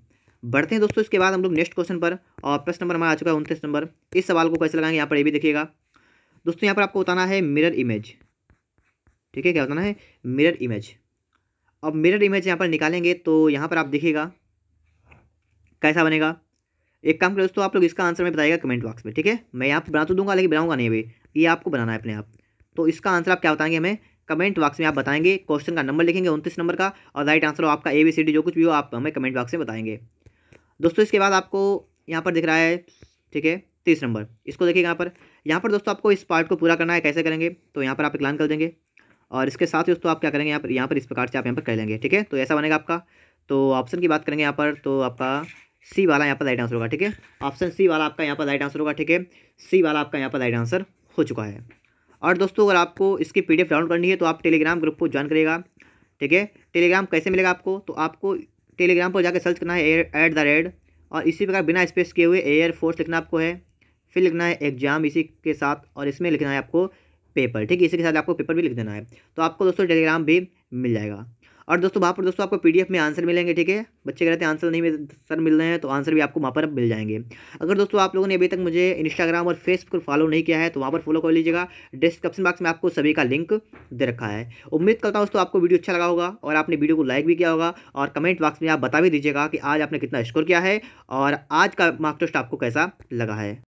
बढ़ते हैं दोस्तों इसके बाद हम लोग नेक्स्ट क्वेश्चन पर और प्रश्न नंबर हमारा आ चुका है उनतीस नंबर इस सवाल को कैसे लगाएंगे यहाँ पर ये भी देखिएगा दोस्तों यहाँ पर आपको बताना है मिरर इमेज ठीक है क्या बताना है मिरर इमेज अब मिरर इमेज यहाँ पर निकालेंगे तो यहाँ पर आप देखिएगा कैसा बनेगा एक काम करें दोस्तों आप लोग इसका आंसर में बताएगा कमेंट बॉक्स में ठीक है मैं यहाँ पर बना तो दूंगा लेकिन बनाऊंगा नहीं अभी ये आपको बनाना है अपने आप तो इसका आंसर आप क्या बताएंगे हमें कमेंट बॉक्स में आप बताएंगे क्वेश्चन का नंबर लिखेंगे उनतीस नंबर का और राइट आंसर हो आपका ए बी सी डी जो कुछ भी हो आप हमें कमेंट बॉक्स में बताएंगे दोस्तों इसके बाद आपको यहाँ पर दिख रहा है ठीक है तीस नंबर इसको देखिए यहाँ पर यहाँ पर दोस्तों आपको इस पार्ट को पूरा करना है कैसे करेंगे तो यहाँ पर आप प्लान कर देंगे और इसके साथ ही दोस्तों आप क्या करेंगे यहाँ पर यहाँ पर इस प्रकार से आप यहाँ पर कर लेंगे ठीक है तो ऐसा बनेगा आपका तो ऑप्शन की बात करेंगे यहाँ पर तो आपका सी वाला यहाँ पर राइट आंसर होगा ठीक है ऑप्शन सी वाला आपका यहाँ पर राइट आंसर होगा ठीक है सी वाला आपका यहाँ पर राइट आंसर हो चुका है और दोस्तों अगर आपको इसकी पी डाउनलोड करनी है तो आप टेलीग्राम ग्रुप को ज्वाइन करिएगा ठीक है टेलीग्राम कैसे मिलेगा आपको तो आपको टेलीग्राम पर जाकर सर्च करना है एट द रेड और इसी प्रकार बिना स्पेस किए हुए एयर फोर्स लिखना आपको है फिर लिखना है एग्जाम इसी के साथ और इसमें लिखना है आपको पेपर ठीक है इसी के साथ आपको पेपर भी लिख देना है तो आपको दोस्तों टेलीग्राम भी मिल जाएगा और दोस्तों वहाँ पर दोस्तों आपको पीडीएफ में आंसर मिलेंगे ठीक है बच्चे कह रहे हैं आंसर नहीं मिल सर मिल रहे हैं तो आंसर भी आपको वहाँ पर मिल जाएंगे अगर दोस्तों आप लोगों ने अभी तक मुझे इंस्टाग्राम और फेसबुक फॉलो नहीं किया है तो वहाँ पर फॉलो कर लीजिएगा डिस्क्रिप्शन बॉक्स में आपको सभी का लिंक दे रखा है उम्मीद करता हूँ दोस्तों आपको वीडियो अच्छा लगा होगा और आपने वीडियो को लाइक भी किया होगा और कमेंट बॉक्स में आप बता भी दीजिएगा कि आज आपने कितना स्कोर किया है और आज का मार्क टेस्ट आपको कैसा लगा है